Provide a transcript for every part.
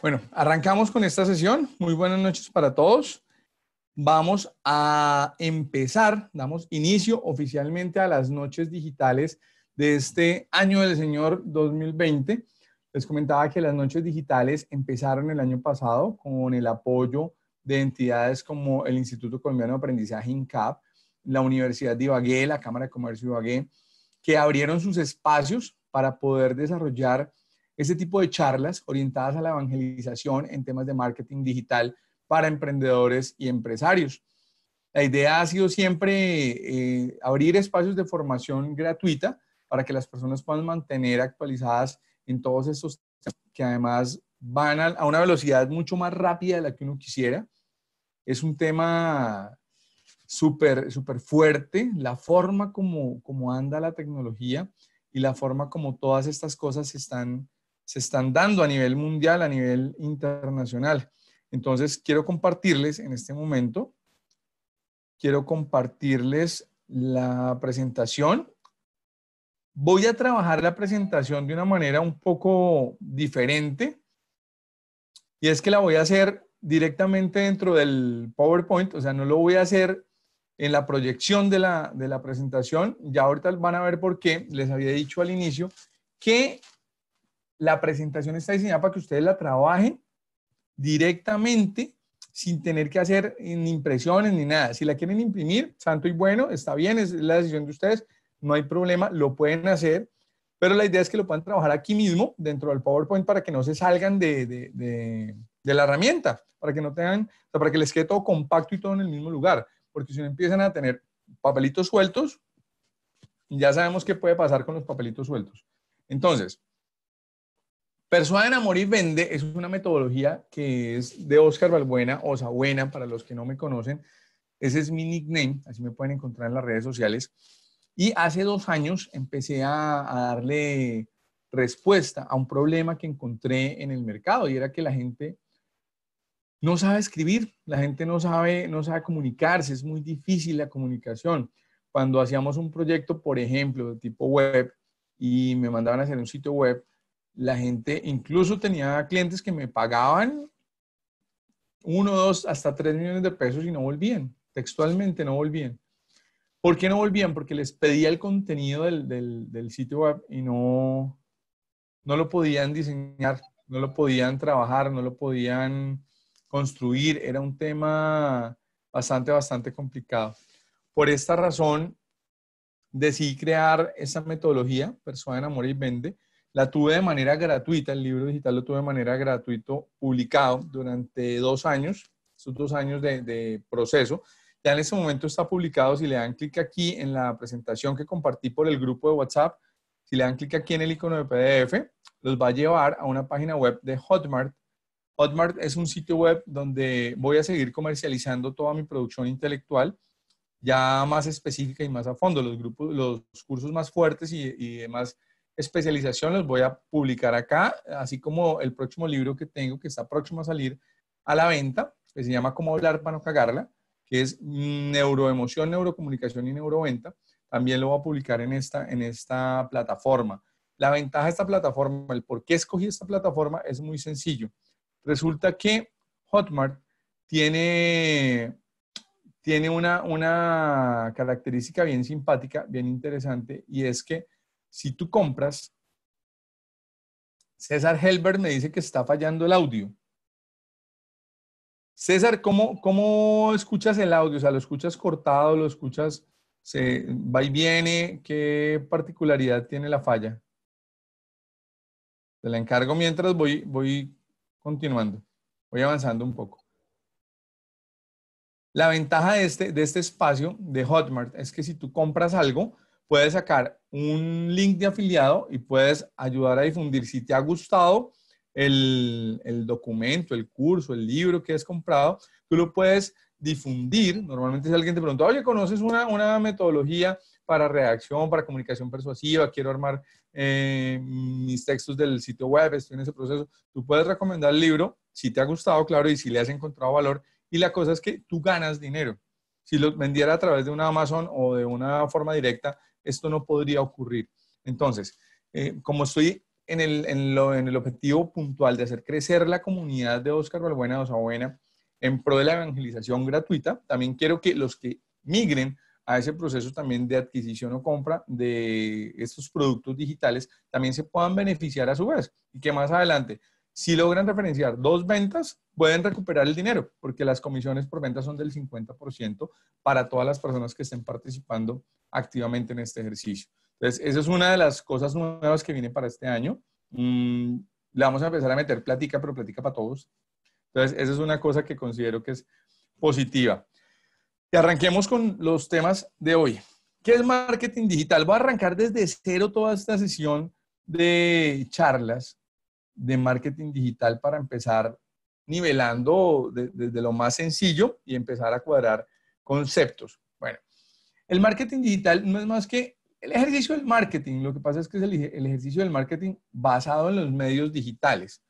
Bueno, arrancamos con esta sesión. Muy buenas noches para todos. Vamos a empezar, damos inicio oficialmente a las noches digitales de este año del Señor 2020. Les comentaba que las noches digitales empezaron el año pasado con el apoyo de entidades como el Instituto Colombiano de Aprendizaje INCAP, la Universidad de Ibagué, la Cámara de Comercio de Ibagué, que abrieron sus espacios para poder desarrollar ese tipo de charlas orientadas a la evangelización en temas de marketing digital para emprendedores y empresarios. La idea ha sido siempre eh, abrir espacios de formación gratuita para que las personas puedan mantener actualizadas en todos estos temas que además van a, una velocidad mucho más rápida de la que uno quisiera. Es un tema súper, súper fuerte, la forma como, como anda la tecnología y la forma como todas estas cosas se están se están dando a nivel mundial, a nivel internacional. Entonces, quiero compartirles en este momento, quiero compartirles la presentación. Voy a trabajar la presentación de una manera un poco diferente y es que la voy a hacer directamente dentro del PowerPoint, o sea, no lo voy a hacer en la proyección de la, presentación. Ya ahorita van a ver por qué les había dicho al inicio que la presentación está diseñada para que ustedes la trabajen directamente sin tener que hacer ni impresiones ni nada. Si la quieren imprimir, santo y bueno, está bien, es la decisión de ustedes, no hay problema, lo pueden hacer, pero la idea es que lo puedan trabajar aquí mismo dentro del PowerPoint para que no se salgan de, la herramienta, para que no tengan, para que les quede todo compacto y todo en el mismo lugar, porque si no empiezan a tener papelitos sueltos, ya sabemos qué puede pasar con los papelitos sueltos. Entonces, Persuaden Amor morir vende es una metodología que es de Oscar Valbuena, Osa Buena, para los que no me conocen. Ese es mi nickname, así me pueden encontrar en las redes sociales. Y hace dos años empecé a, a darle respuesta a un problema que encontré en el mercado y era que la gente no sabe escribir, la gente no sabe, no sabe comunicarse, es muy difícil la comunicación. Cuando hacíamos un proyecto, por ejemplo, de tipo web, y me mandaban a hacer un sitio web, la gente, incluso tenía clientes que me pagaban uno, dos, hasta tres millones de pesos y no volvían, textualmente no volvían. ¿Por qué no volvían? Porque les pedía el contenido del, sitio web y no, no lo podían diseñar, no lo podían trabajar, no lo podían construir. Era un tema bastante, bastante complicado. Por esta razón, decidí crear esa metodología, Persuade, Amor y Vende, la tuve de manera gratuita, el libro digital lo tuve de manera gratuito publicado durante dos años, esos dos años de, proceso. Ya en ese momento está publicado, si le dan clic aquí en la presentación que compartí por el grupo de WhatsApp, si le dan clic aquí en el icono de PDF, los va a llevar a una página web de Hotmart. Hotmart es un sitio web donde voy a seguir comercializando toda mi producción intelectual, ya más específica y más a fondo, los grupos, los cursos más fuertes y, y demás especialización los voy a publicar acá, así como el próximo libro que tengo que está próximo a salir a la venta, que se llama Cómo hablar para no cagarla, que es neuroemoción, neurocomunicación y neuroventa. También lo voy a publicar en esta, en esta plataforma. La ventaja de esta plataforma, el por qué escogí esta plataforma es muy sencillo. Resulta que Hotmart tiene, tiene una, una característica bien simpática, bien interesante, y es que si tú compras, César Helbert me dice que está fallando el audio. César, ¿cómo, ¿cómo escuchas el audio? O sea, ¿lo escuchas cortado? ¿Lo escuchas? ¿Se va y viene? ¿Qué particularidad tiene la falla? Te la encargo mientras voy, voy continuando, voy avanzando un poco. La ventaja de este, de este espacio de Hotmart es que si tú compras algo, puedes sacar un link de afiliado y puedes ayudar a difundir si te ha gustado el, el documento, el curso, el libro que has comprado, tú lo puedes difundir. Normalmente si alguien te pregunta, oye, ¿conoces una, una metodología para redacción, para comunicación persuasiva? Quiero armar eh, mis textos del sitio web, estoy en ese proceso. Tú puedes recomendar el libro si te ha gustado, claro, y si le has encontrado valor. Y la cosa es que tú ganas dinero. Si lo vendiera a través de una Amazon o de una forma directa, esto no podría ocurrir. Entonces, eh, como estoy en el, objetivo puntual de hacer crecer la comunidad de Oscar Valbuena Osabuena, en pro de la evangelización gratuita, también quiero que los que migren a ese proceso también de adquisición o compra de estos productos digitales también se puedan beneficiar a su vez y que más adelante si logran referenciar dos ventas, pueden recuperar el dinero, porque las comisiones por venta son del 50% para todas las personas que estén participando activamente en este ejercicio. Entonces, esa es una de las cosas nuevas que viene para este año. Mm, le vamos a empezar a meter plática, pero plática para todos. Entonces, esa es una cosa que considero que es positiva. Y arranquemos con los temas de hoy. ¿Qué es marketing digital? Voy a arrancar desde cero toda esta sesión de charlas de marketing digital para empezar nivelando desde lo más sencillo y empezar a cuadrar conceptos. Bueno, el marketing digital no es más que el ejercicio del marketing. Lo que pasa es que es el, el ejercicio del marketing basado en los medios digitales.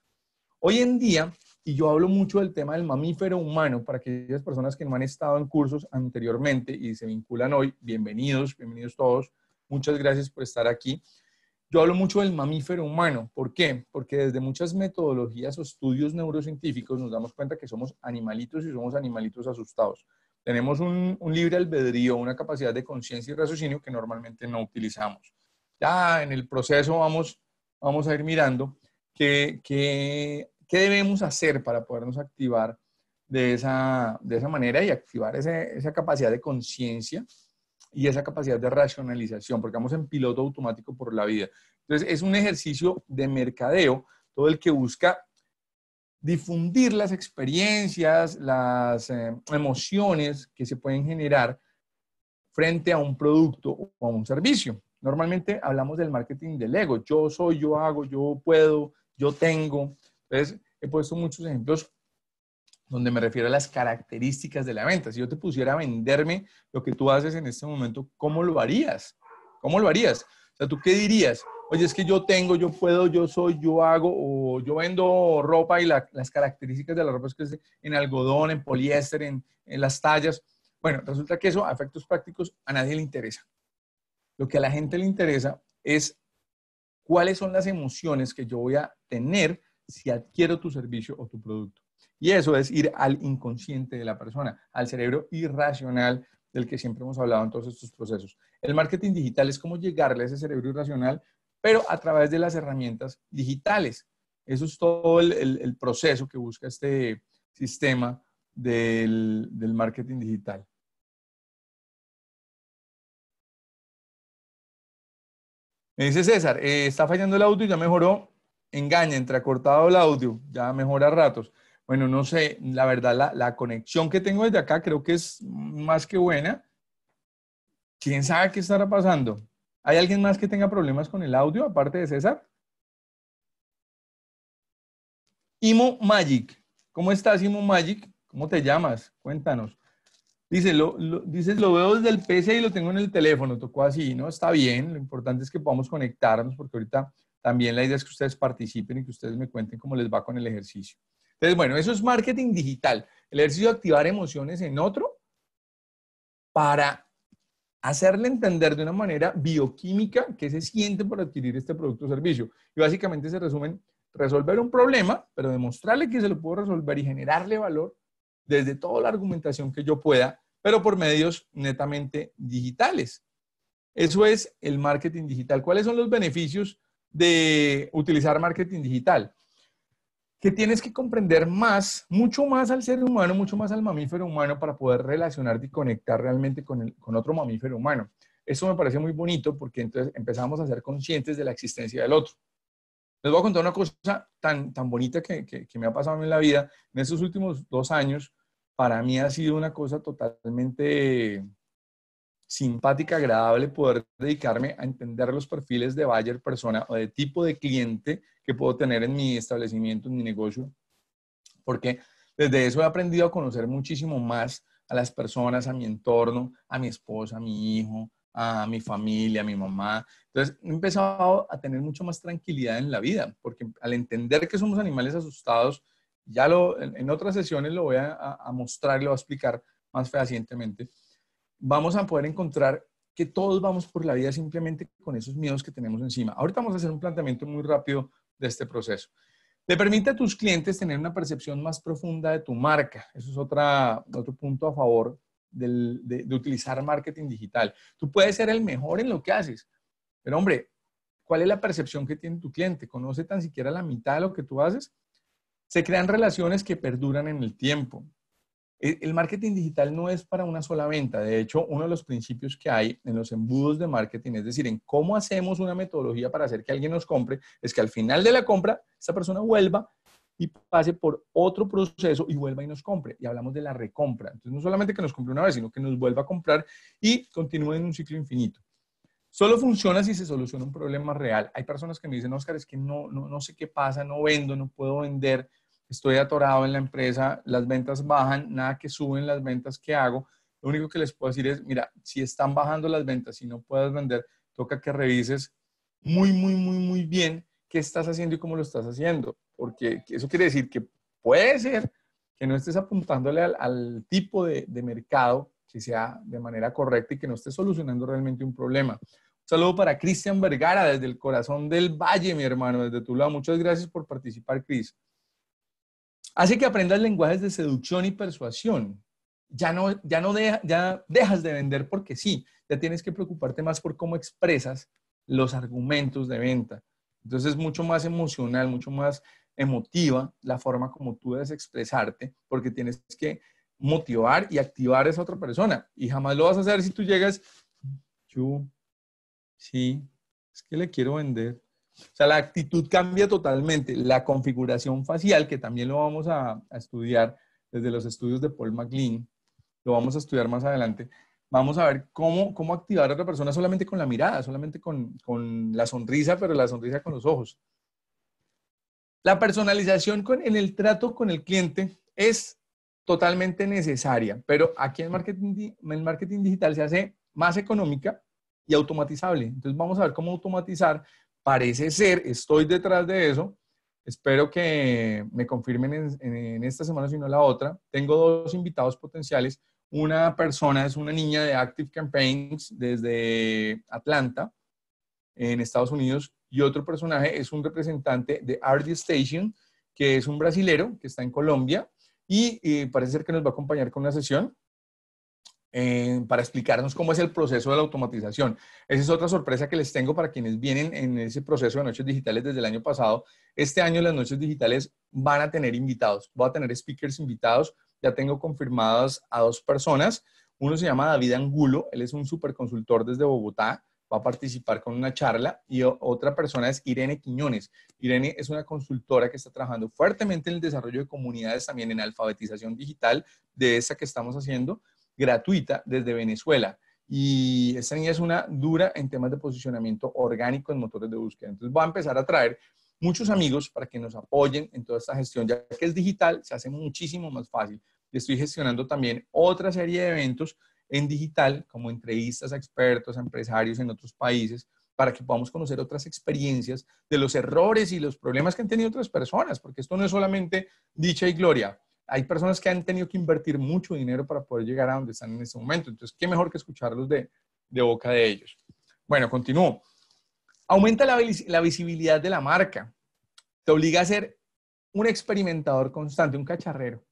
Hoy en día, y yo hablo mucho del tema del mamífero humano para aquellas personas que no han estado en cursos anteriormente y se vinculan hoy, bienvenidos, bienvenidos todos. Muchas gracias por estar aquí. Yo hablo mucho del mamífero humano. ¿Por qué? Porque desde muchas metodologías o estudios neurocientíficos nos damos cuenta que somos animalitos y somos animalitos asustados. Tenemos un, libre albedrío, una capacidad de conciencia y raciocinio que normalmente no utilizamos. Ya en el proceso vamos, vamos a ir mirando qué, debemos hacer para podernos activar de esa, manera y activar esa capacidad de conciencia y esa capacidad de racionalización, porque vamos en piloto automático por la vida. Entonces, es un ejercicio de mercadeo, todo el que busca difundir las experiencias, las eh, emociones que se pueden generar frente a un producto o a un servicio. Normalmente hablamos del marketing del ego, yo soy, yo hago, yo puedo, yo tengo. Entonces, he puesto muchos ejemplos donde me refiero a las características de la venta. Si yo te pusiera a venderme lo que tú haces en este momento, ¿cómo lo harías? ¿Cómo lo harías? O sea, ¿tú qué dirías? Oye, es que yo tengo, yo puedo, yo soy, yo hago, o yo vendo ropa y las características de la ropa es que es en algodón, en poliéster, en, en las tallas. Bueno, resulta que eso a efectos prácticos a nadie le interesa. Lo que a la gente le interesa es cuáles son las emociones que yo voy a tener si adquiero tu servicio o tu producto. Y eso es ir al inconsciente de la persona, al cerebro irracional del que siempre hemos hablado en todos estos procesos. El marketing digital es como llegarle a ese cerebro irracional, pero a través de las herramientas digitales. Eso es todo el, proceso que busca este sistema del, marketing digital. Me dice César, eh, está fallando el audio, y ya mejoró. Engaña, entrecortado el audio, ya mejora ratos. Bueno, no sé, la verdad, la, conexión que tengo desde acá creo que es más que buena. ¿Quién sabe qué estará pasando? ¿Hay alguien más que tenga problemas con el audio, aparte de César? Imo Magic. ¿Cómo estás, Imo Magic? ¿Cómo te llamas? Cuéntanos. Dice, lo, dices, lo veo desde el PC y lo tengo en el teléfono. Tocó así, ¿no? Está bien. Lo importante es que podamos conectarnos porque ahorita también la idea es que ustedes participen y que ustedes me cuenten cómo les va con el ejercicio. Entonces, bueno, eso es marketing digital. El ejercicio de activar emociones en otro para hacerle entender de una manera bioquímica qué se siente por adquirir este producto o servicio. Y básicamente se resumen resolver un problema, pero demostrarle que se lo puedo resolver y generarle valor desde toda la argumentación que yo pueda, pero por medios netamente digitales. Eso es el marketing digital. ¿Cuáles son los beneficios de utilizar marketing digital? que tienes que comprender más, mucho más al ser humano, mucho más al mamífero humano para poder relacionarte y conectar realmente con, el, con otro mamífero humano. Eso me parece muy bonito porque entonces empezamos a ser conscientes de la existencia del otro. Les voy a contar una cosa tan, tan bonita que, que me ha pasado en la vida. En estos últimos dos años, para mí ha sido una cosa totalmente simpática, agradable poder dedicarme a entender los perfiles de buyer persona o de tipo de cliente que puedo tener en mi establecimiento, en mi negocio, porque desde eso he aprendido a conocer muchísimo más a las personas, a mi entorno, a mi esposa, a mi hijo, a mi familia, a mi mamá. Entonces he empezado a tener mucho más tranquilidad en la vida, porque al entender que somos animales asustados, ya lo, en, otras sesiones lo voy a, a mostrar, lo voy a explicar más fehacientemente vamos a poder encontrar que todos vamos por la vida simplemente con esos miedos que tenemos encima. Ahorita vamos a hacer un planteamiento muy rápido de este proceso. Le permite a tus clientes tener una percepción más profunda de tu marca. Eso es otra, otro punto a favor de utilizar marketing digital. Tú puedes ser el mejor en lo que haces, pero hombre, ¿cuál es la percepción que tiene tu cliente? ¿Conoce tan siquiera la mitad de lo que tú haces? Se crean relaciones que perduran en el tiempo. Eh, el marketing digital no es para una sola venta. De hecho, uno de los principios que hay en los embudos de marketing, es decir, en cómo hacemos una metodología para hacer que alguien nos compre, es que al final de la compra, esa persona vuelva y pase por otro proceso y vuelva y nos compre. Y hablamos de la recompra. Entonces, no solamente que nos compre una vez, sino que nos vuelva a comprar y continúe en un ciclo infinito. Solo funciona si se soluciona un problema real. Hay personas que me dicen, Oscar, es que no, no sé qué pasa, no vendo, no puedo vender estoy atorado en la empresa, las ventas bajan, nada que suben las ventas que hago. Lo único que les puedo decir es, mira, si están bajando las ventas y no puedes vender, toca que revises muy, muy, muy, muy bien qué estás haciendo y cómo lo estás haciendo. Porque eso quiere decir que puede ser que no estés apuntándole al, tipo de, de, mercado que sea de manera correcta y que no estés solucionando realmente un problema. Un saludo para Cristian Vergara desde el corazón del Valle, mi hermano, desde tu lado. Muchas gracias por participar, Cris. Hace que aprendas lenguajes de seducción y persuasión. Ya no, ya no ya dejas de vender porque sí, ya tienes que preocuparte más por cómo expresas los argumentos de venta. Entonces es mucho más emocional, mucho más emotiva la forma como tú debes expresarte porque tienes que motivar y activar a esa otra persona. Y jamás lo vas a hacer si tú llegas, yo, sí, es que le quiero vender. O sea, la actitud cambia totalmente. La configuración facial, que también lo vamos a, estudiar desde los estudios de Paul McLean, lo vamos a estudiar más adelante, vamos a ver cómo, cómo activar a otra persona solamente con la mirada, solamente con, con la sonrisa, pero la sonrisa con los ojos. La personalización con, en el trato con el cliente es totalmente necesaria, pero aquí en marketing, el marketing digital se hace más económica y automatizable. Entonces vamos a ver cómo automatizar Parece ser, estoy detrás de eso. Espero que me confirmen en, esta semana, si no la otra. Tengo dos invitados potenciales. Una persona es una niña de Active Campaigns desde Atlanta, en Estados Unidos, y otro personaje es un representante de RD Station, que es un brasilero que está en Colombia y eh, parece ser que nos va a acompañar con una sesión para explicarnos cómo es el proceso de la automatización. Esa es otra sorpresa que les tengo para quienes vienen en ese proceso de Noches Digitales desde el año pasado. Este año las Noches Digitales van a tener invitados, voy a tener speakers invitados, ya tengo confirmadas a dos personas. Uno se llama David Angulo, él es un superconsultor desde Bogotá, va a participar con una charla y otra persona es Irene Quiñones. Irene es una consultora que está trabajando fuertemente en el desarrollo de comunidades, también en alfabetización digital de esa que estamos haciendo gratuita desde Venezuela. Y esta niña es una dura en temas de posicionamiento orgánico en motores de búsqueda. Entonces va a empezar a traer muchos amigos para que nos apoyen en toda esta gestión. Ya que es digital, se hace muchísimo más fácil. Y estoy gestionando también otra serie de eventos en digital, como entrevistas a expertos, empresarios en otros países, para que podamos conocer otras experiencias de los errores y los problemas que han tenido otras personas, porque esto no es solamente dicha y gloria hay personas que han tenido que invertir mucho dinero para poder llegar a donde están en este momento. Entonces, qué mejor que escucharlos de, boca de ellos. Bueno, continúo. Aumenta la, visibilidad de la marca. Te obliga a ser un experimentador constante, un cacharrero.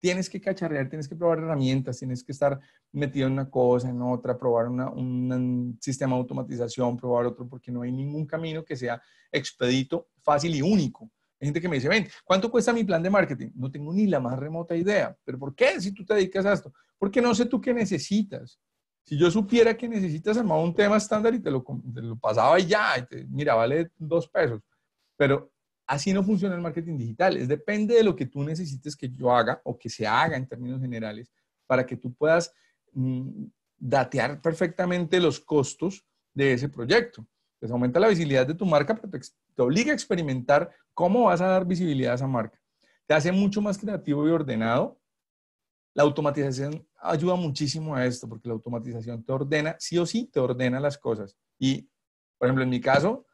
Tienes que cacharrear, tienes que probar herramientas, tienes que estar metido en una cosa, en otra, probar un, un sistema de automatización, probar otro, porque no hay ningún camino que sea expedito, fácil y único. Hay gente que me dice, ven, ¿cuánto cuesta mi plan de marketing? No tengo ni la más remota idea. ¿Pero por qué si tú te dedicas a esto? Porque no sé tú qué necesitas. Si yo supiera que necesitas armar un tema estándar y te lo, pasaba y ya, y mira, vale dos pesos. Pero así no funciona el marketing digital. Es depende de lo que tú necesites que yo haga o que se haga en términos generales para que tú puedas mm, datear perfectamente los costos de ese proyecto. Entonces pues, aumenta la visibilidad de tu marca, pero te, te obliga a experimentar cómo vas a dar visibilidad a esa marca. Te hace mucho más creativo y ordenado. La automatización ayuda muchísimo a esto, porque la automatización te ordena, sí o sí, te ordena las cosas. Y, por ejemplo, en mi caso,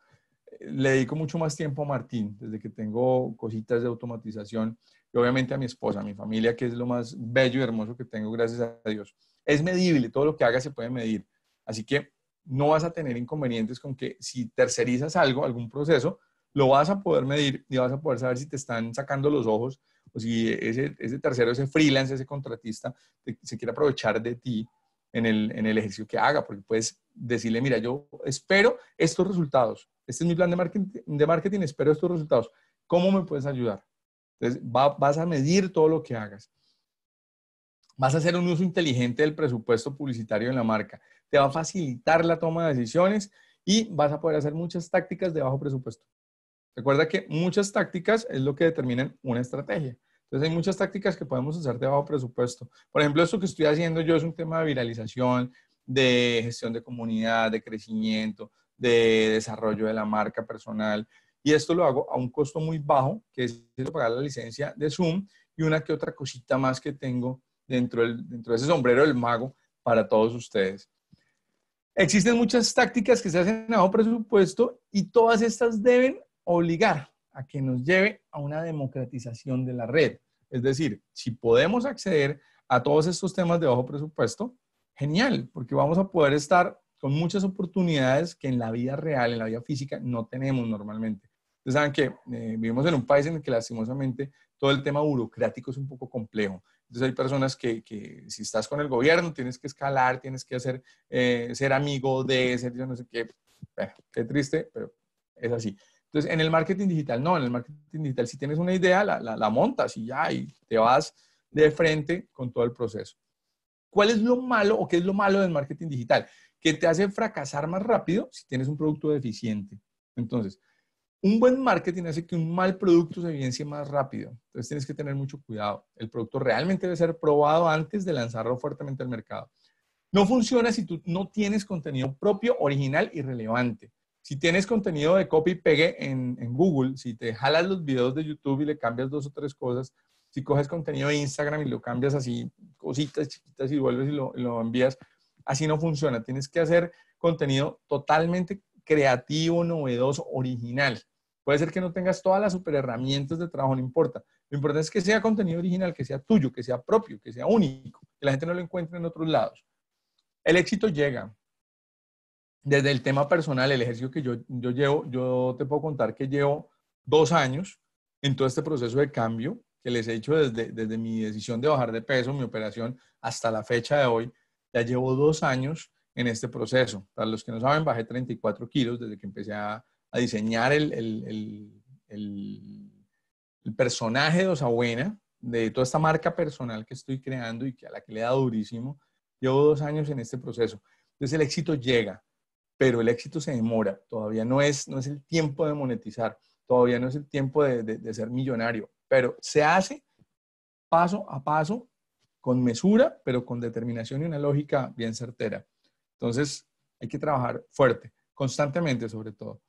eh, le dedico mucho más tiempo a Martín, desde que tengo cositas de automatización, y obviamente a mi esposa, a mi familia, que es lo más bello y hermoso que tengo, gracias a Dios. Es medible, todo lo que haga se puede medir. Así que no vas a tener inconvenientes con que si tercerizas algo, algún proceso, lo vas a poder medir y vas a poder saber si te están sacando los ojos o si ese, ese tercero, ese freelance, ese contratista, se quiere aprovechar de ti en el, ejercicio que haga, porque puedes decirle, mira, yo espero estos resultados, este es mi plan de marketing, de marketing espero estos resultados, ¿cómo me puedes ayudar? Entonces, vas a medir todo lo que hagas. Vas a hacer un uso inteligente del presupuesto publicitario en la marca te va a facilitar la toma de decisiones y vas a poder hacer muchas tácticas de bajo presupuesto. Recuerda que muchas tácticas es lo que determina una estrategia. Entonces hay muchas tácticas que podemos hacer de bajo presupuesto. Por ejemplo, esto que estoy haciendo yo es un tema de viralización, de gestión de comunidad, de crecimiento, de desarrollo de la marca personal. Y esto lo hago a un costo muy bajo, que es pagar la licencia de Zoom y una que otra cosita más que tengo dentro, dentro de ese sombrero del mago para todos ustedes. Existen muchas tácticas que se hacen a bajo presupuesto y todas estas deben obligar a que nos lleve a una democratización de la red. Es decir, si podemos acceder a todos estos temas de bajo presupuesto, genial, porque vamos a poder estar con muchas oportunidades que en la vida real, en la vida física, no tenemos normalmente. Ustedes saben que eh, vivimos en un país en el que lastimosamente todo el tema burocrático es un poco complejo. Entonces hay personas que, si estás con el gobierno, tienes que escalar, tienes que hacer, eh, ser amigo de, ese, no sé qué. qué triste, pero es así. Entonces, en el marketing digital, no, en el marketing digital, si tienes una idea, la, la, la montas y ya, y te vas de frente con todo el proceso. ¿Cuál es lo malo o qué es lo malo del marketing digital? Que te hace fracasar más rápido si tienes un producto deficiente. Entonces, un buen marketing hace que un mal producto se evidencie más rápido. Entonces tienes que tener mucho cuidado. El producto realmente debe ser probado antes de lanzarlo fuertemente al mercado. No funciona si tú no tienes contenido propio, original y relevante. Si tienes contenido de copy y pegue en, Google, si te jalas los videos de YouTube y le cambias dos o tres cosas, si coges contenido de Instagram y lo cambias así, cositas chiquitas y vuelves y lo envías, así no funciona. Tienes que hacer contenido totalmente creativo, novedoso, original. Puede ser que no tengas todas las super herramientas de trabajo, no importa. Lo importante es que sea contenido original, que sea tuyo, que sea propio, que sea único, que la gente no lo encuentre en otros lados. El éxito llega. Desde el tema personal, el ejercicio que yo, yo llevo, yo te puedo contar que llevo dos años en todo este proceso de cambio que les he hecho desde, desde mi decisión de bajar de peso, mi operación, hasta la fecha de hoy. Ya llevo dos años en este proceso. Para los que no saben, bajé 34 kilos desde que empecé a, a diseñar el, el, personaje de Osabuena, de toda esta marca personal que estoy creando y que a la que le he dado durísimo. Llevo dos años en este proceso. Entonces el éxito llega, pero el éxito se demora. Todavía no es, no es el tiempo de monetizar, todavía no es el tiempo de ser millonario, pero se hace paso a paso, con mesura, pero con determinación y una lógica bien certera. Entonces hay que trabajar fuerte, constantemente sobre todo.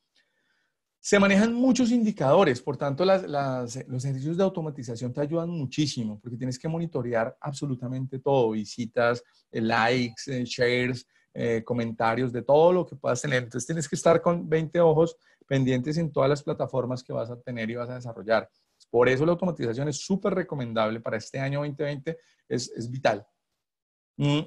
Se manejan muchos indicadores, por tanto, los servicios de automatización te ayudan muchísimo porque tienes que monitorear absolutamente todo, visitas, eh, likes, eh, shares, eh, comentarios, de todo lo que puedas tener. Entonces tienes que estar con 20 ojos pendientes en todas las plataformas que vas a tener y vas a desarrollar. Por eso la automatización es súper recomendable para este año 2020, es, vital. Mm.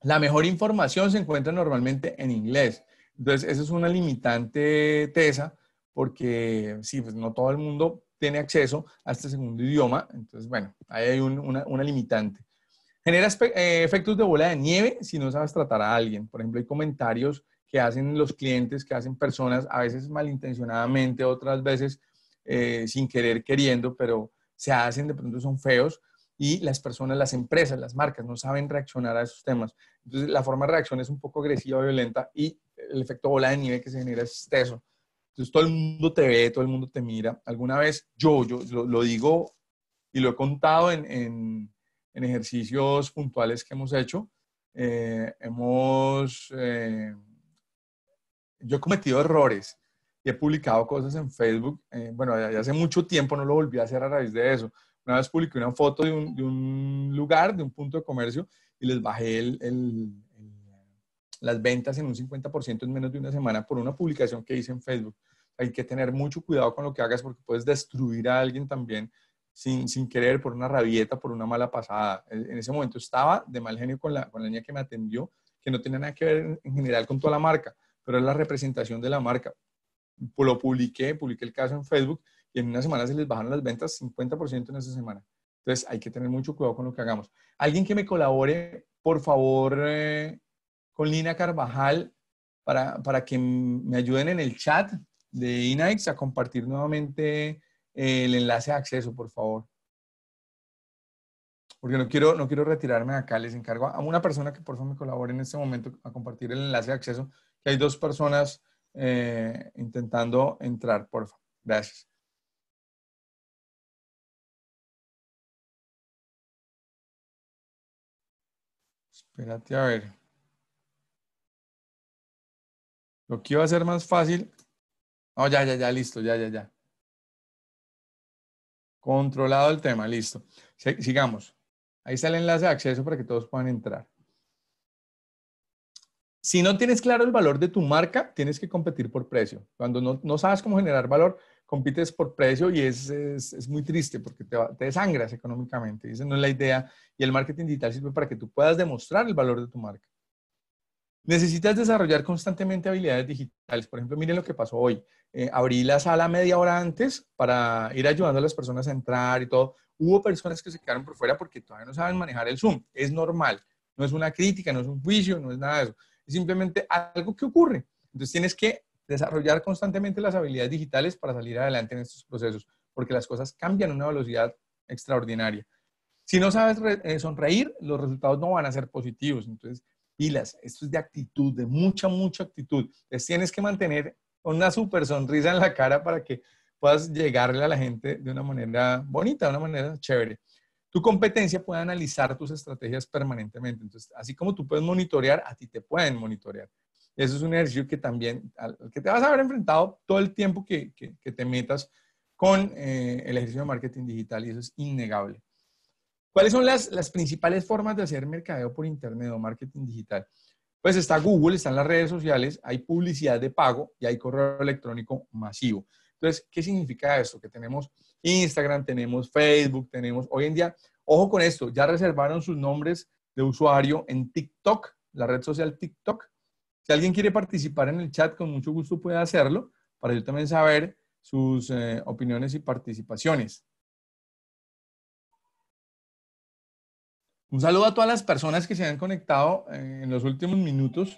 La mejor información se encuentra normalmente en inglés entonces, eso es una limitante tesa, porque sí, pues no todo el mundo tiene acceso a este segundo idioma. Entonces, bueno, ahí hay una, limitante. Genera eh, efectos de bola de nieve si no sabes tratar a alguien. Por ejemplo, hay comentarios que hacen los clientes, que hacen personas, a veces malintencionadamente, otras veces eh, sin querer, queriendo, pero se hacen, de pronto son feos y las personas, las empresas, las marcas no saben reaccionar a esos temas. Entonces, la forma de reacción es un poco agresiva, violenta y el efecto bola de nieve que se genera es exceso. Entonces, todo el mundo te ve, todo el mundo te mira. Alguna vez yo, yo lo, digo y lo he contado en, en, en ejercicios puntuales que hemos hecho, eh, hemos, eh, yo he cometido errores y he publicado cosas en Facebook. Eh, bueno, ya hace mucho tiempo no lo volví a hacer a raíz de eso, una vez publiqué una foto de un, de un lugar, de un punto de comercio, y les bajé el, el, las ventas en un 50% en menos de una semana por una publicación que hice en Facebook. Hay que tener mucho cuidado con lo que hagas porque puedes destruir a alguien también sin, sin querer, por una rabieta, por una mala pasada. En ese momento estaba de mal genio con la, con la niña que me atendió, que no tenía nada que ver en general con toda la marca, pero es la representación de la marca. Lo publiqué, publiqué el caso en Facebook y en una semana se les bajaron las ventas 50% en esa semana. Entonces hay que tener mucho cuidado con lo que hagamos. Alguien que me colabore, por favor, eh, con Lina Carvajal para, que me ayuden en el chat de INAIX a compartir nuevamente eh, el enlace de acceso, por favor. Porque no quiero, no quiero retirarme acá, les encargo a una persona que por favor me colabore en este momento a compartir el enlace de acceso, que hay dos personas eh, intentando entrar, por favor. Gracias. Espérate a ver. Lo que iba a ser más fácil. oh, ya, ya, ya, listo, ya, ya, ya. Controlado el tema, listo. Sigamos. Ahí está el enlace de acceso para que todos puedan entrar. Si no tienes claro el valor de tu marca, tienes que competir por precio. Cuando no, no sabes cómo generar valor, compites por precio y es, es, muy triste porque te, te desangras económicamente. Esa no es la idea. Y el marketing digital sirve para que tú puedas demostrar el valor de tu marca. Necesitas desarrollar constantemente habilidades digitales. Por ejemplo, miren lo que pasó hoy. Eh, abrí la sala media hora antes para ir ayudando a las personas a entrar y todo. Hubo personas que se quedaron por fuera porque todavía no saben manejar el Zoom. Es normal. No es una crítica, no es un juicio, no es nada de eso. Es simplemente algo que ocurre. Entonces tienes que desarrollar constantemente las habilidades digitales para salir adelante en estos procesos, porque las cosas cambian a una velocidad extraordinaria. Si no sabes eh, sonreír, los resultados no van a ser positivos. Entonces, pilas, esto es de actitud, de mucha, mucha actitud. Entonces, tienes que mantener una super sonrisa en la cara para que puedas llegarle a la gente de una manera bonita, de una manera chévere. Tu competencia puede analizar tus estrategias permanentemente. Entonces, así como tú puedes monitorear, a ti te pueden monitorear. Eso es un ejercicio que también, que te vas a haber enfrentado todo el tiempo que, te metas con eh, el ejercicio de marketing digital y eso es innegable. ¿Cuáles son las, las principales formas de hacer mercadeo por Internet o marketing digital? Pues está Google, están las redes sociales, hay publicidad de pago y hay correo electrónico masivo. Entonces, ¿qué significa esto? Que tenemos Instagram, tenemos Facebook, tenemos hoy en día, ojo con esto, ya reservaron sus nombres de usuario en TikTok, la red social TikTok, si alguien quiere participar en el chat, con mucho gusto puede hacerlo, para yo también saber sus eh, opiniones y participaciones. Un saludo a todas las personas que se han conectado eh, en los últimos minutos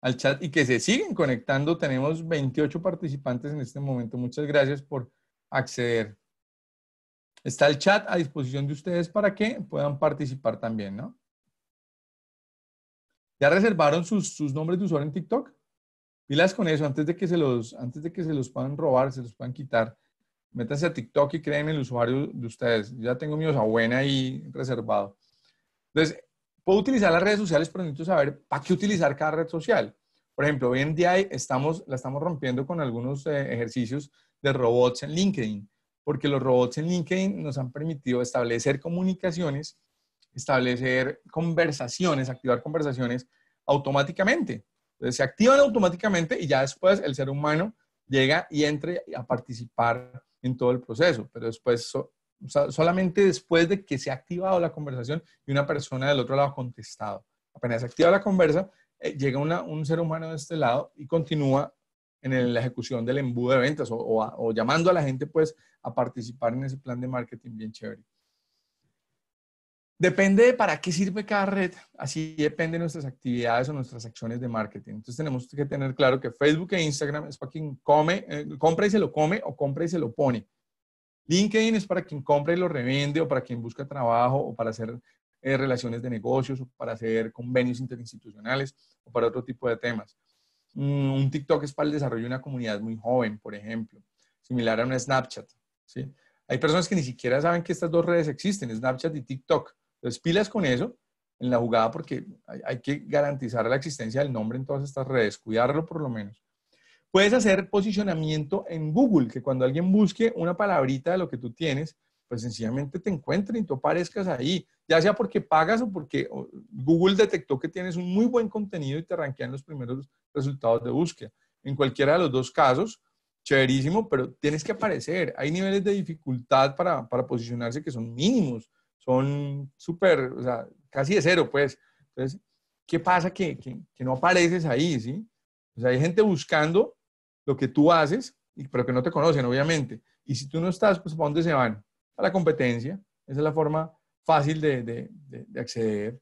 al chat y que se siguen conectando. Tenemos 28 participantes en este momento. Muchas gracias por acceder. Está el chat a disposición de ustedes para que puedan participar también, ¿no? ¿Ya reservaron sus, sus nombres de usuario en TikTok? Pilas con eso, antes de, que se los, antes de que se los puedan robar, se los puedan quitar. Métanse a TikTok y creen el usuario de ustedes. ya tengo mi buena ahí reservado. Entonces, puedo utilizar las redes sociales, pero necesito saber para qué utilizar cada red social. Por ejemplo, hoy en día estamos, la estamos rompiendo con algunos eh, ejercicios de robots en LinkedIn, porque los robots en LinkedIn nos han permitido establecer comunicaciones establecer conversaciones, activar conversaciones automáticamente. Entonces se activan automáticamente y ya después el ser humano llega y entra a participar en todo el proceso, pero después solamente después de que se ha activado la conversación y una persona del otro lado ha contestado. Apenas se activa la conversa, eh, llega un ser humano de este lado y continúa en la ejecución del embudo de ventas o, o llamando a la gente pues a participar en ese plan de marketing bien chévere. Depende de para qué sirve cada red, así depende de nuestras actividades o nuestras acciones de marketing. Entonces tenemos que tener claro que Facebook e Instagram es para quien come, eh, compra y se lo come o compra y se lo pone. LinkedIn es para quien compra y lo revende o para quien busca trabajo o para hacer eh, relaciones de negocios o para hacer convenios interinstitucionales o para otro tipo de temas. Mm, un TikTok es para el desarrollo de una comunidad muy joven, por ejemplo, similar a una Snapchat. Hay personas que ni siquiera saben que estas dos redes existen, Snapchat y TikTok entonces, pilas con eso en la jugada porque hay, que garantizar la existencia del nombre en todas estas redes, cuidarlo por lo menos. Puedes hacer posicionamiento en Google, que cuando alguien busque una palabrita de lo que tú tienes, pues sencillamente te encuentren y tú aparezcas ahí, ya sea porque pagas o porque Google detectó que tienes un muy buen contenido y te arranquean los primeros resultados de búsqueda. En cualquiera de los dos casos, chéverísimo, pero tienes que aparecer. Hay niveles de dificultad para, para posicionarse que son mínimos son súper, o sea, casi de cero, pues. Entonces, ¿qué pasa que, no apareces ahí, sí? O sea, hay gente buscando lo que tú haces, pero que no te conocen, obviamente. Y si tú no estás, pues ¿para dónde se van? A la competencia. Esa es la forma fácil de, de, acceder.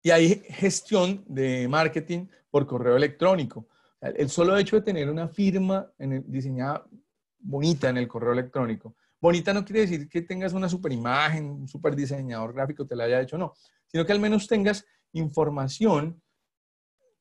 Y hay gestión de marketing por correo electrónico. El solo hecho de tener una firma diseñada bonita en el correo electrónico, Bonita no quiere decir que tengas una super imagen, un super diseñador gráfico te la haya hecho, no, sino que al menos tengas información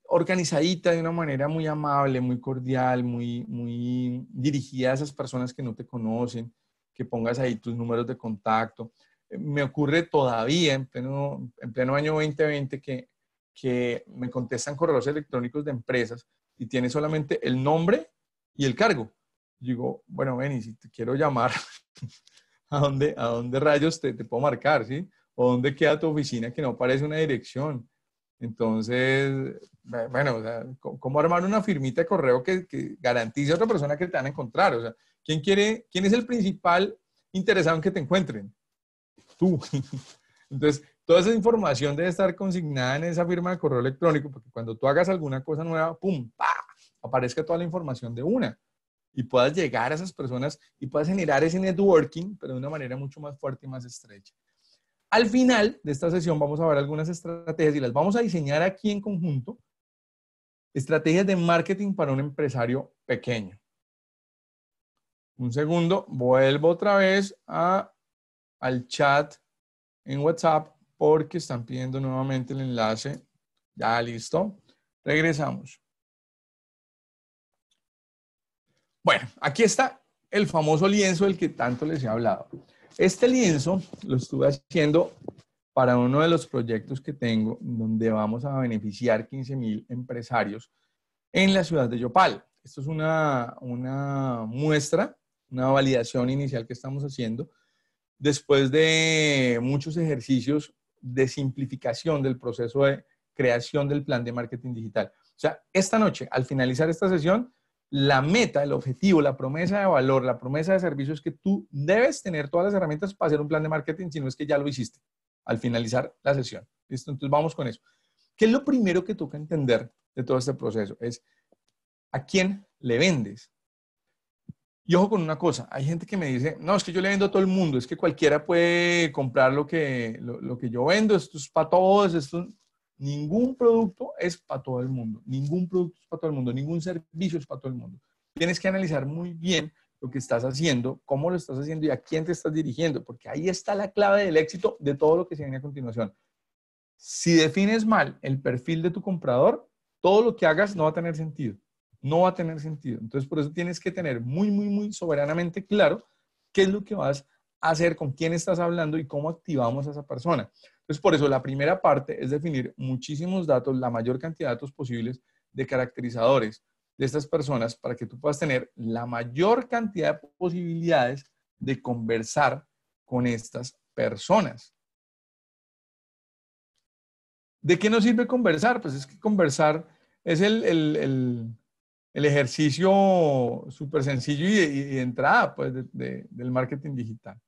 organizadita de una manera muy amable, muy cordial, muy, muy dirigida a esas personas que no te conocen, que pongas ahí tus números de contacto. Eh, me ocurre todavía en pleno, en pleno año 2020 que, que me contestan correos electrónicos de empresas y tiene solamente el nombre y el cargo. Digo, bueno, ven, y si te quiero llamar ¿A dónde, a dónde rayos te, puedo marcar, sí? ¿O dónde queda tu oficina que no aparece una dirección? Entonces, bueno, ¿cómo armar una firmita de correo que, garantice a otra persona que te van a encontrar? O sea, ¿quién, quiere, ¿quién es el principal interesado en que te encuentren? Tú. Entonces, toda esa información debe estar consignada en esa firma de correo electrónico, porque cuando tú hagas alguna cosa nueva, ¡pum! ¡pa! Aparezca toda la información de una y puedas llegar a esas personas y puedas generar ese networking, pero de una manera mucho más fuerte y más estrecha. Al final de esta sesión vamos a ver algunas estrategias y las vamos a diseñar aquí en conjunto. Estrategias de marketing para un empresario pequeño. Un segundo, vuelvo otra vez al chat en WhatsApp porque están pidiendo nuevamente el enlace. Ya listo. Regresamos. Bueno, aquí está el famoso lienzo del que tanto les he hablado. Este lienzo lo estuve haciendo para uno de los proyectos que tengo, donde vamos a beneficiar 15 mil empresarios en la ciudad de Yopal. Esto es una, una muestra, una validación inicial que estamos haciendo después de muchos ejercicios de simplificación del proceso de creación del plan de marketing digital. O sea, esta noche, al finalizar esta sesión, la meta, el objetivo, la promesa de valor, la promesa de servicio es que tú debes tener todas las herramientas para hacer un plan de marketing, si no es que ya lo hiciste al finalizar la sesión. ¿Listo? Entonces vamos con eso. ¿Qué es lo primero que toca entender de todo este proceso? Es a quién le vendes. Y ojo con una cosa, hay gente que me dice, no, es que yo le vendo a todo el mundo, es que cualquiera puede comprar lo que, que yo vendo, esto es para todos, esto... Ningún producto es para todo el mundo, ningún producto es para todo el mundo, ningún servicio es para todo el mundo. Tienes que analizar muy bien lo que estás haciendo, cómo lo estás haciendo y a quién te estás dirigiendo, porque ahí está la clave del éxito de todo lo que se viene a continuación. Si defines mal el perfil de tu comprador, todo lo que hagas no va a tener sentido, no va a tener sentido. Entonces, por eso tienes que tener muy, muy, muy soberanamente claro qué es lo que vas a hacer, con quién estás hablando y cómo activamos a esa persona. Entonces, por eso la primera parte es definir muchísimos datos, la mayor cantidad de datos posibles de caracterizadores de estas personas para que tú puedas tener la mayor cantidad de posibilidades de conversar con estas personas. ¿De qué nos sirve conversar? Pues es que conversar es el, ejercicio súper sencillo y entrada pues, del marketing digital.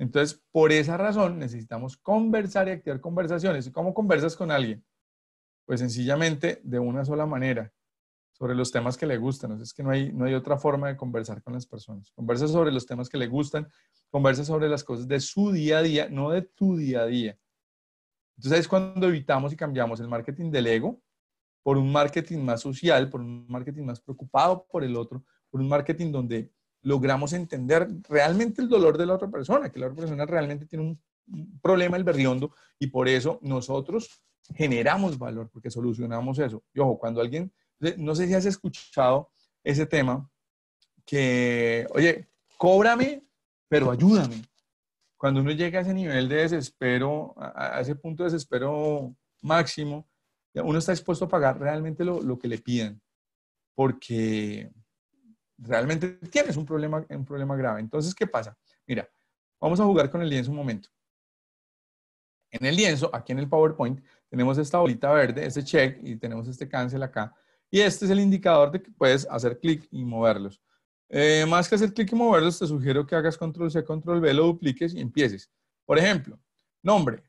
Entonces, por esa razón necesitamos conversar y activar conversaciones. ¿Y cómo conversas con alguien? Pues sencillamente de una sola manera, sobre los temas que le gustan. Es que no hay, no hay otra forma de conversar con las personas. Conversa sobre los temas que le gustan, conversa sobre las cosas de su día a día, no de tu día a día. Entonces es cuando evitamos y cambiamos el marketing del ego por un marketing más social, por un marketing más preocupado por el otro, por un marketing donde logramos entender realmente el dolor de la otra persona, que la otra persona realmente tiene un, problema el berriondo y por eso nosotros generamos valor porque solucionamos eso. Y ojo, cuando alguien, eh, no sé si has escuchado ese tema, que, oye, cóbrame, pero ayúdame. Cuando uno llega a ese nivel de desespero, a, ese punto de desespero máximo, uno está dispuesto a pagar realmente lo, lo que le piden porque realmente tienes un problema, un problema grave. Entonces, ¿qué pasa? Mira, vamos a jugar con el lienzo un momento. En el lienzo, aquí en el PowerPoint, tenemos esta bolita verde, este check y tenemos este cancel acá. Y este es el indicador de que puedes hacer clic y moverlos. Eh, más que hacer clic y moverlos, te sugiero que hagas control C, control V, lo dupliques y empieces. Por ejemplo, nombre.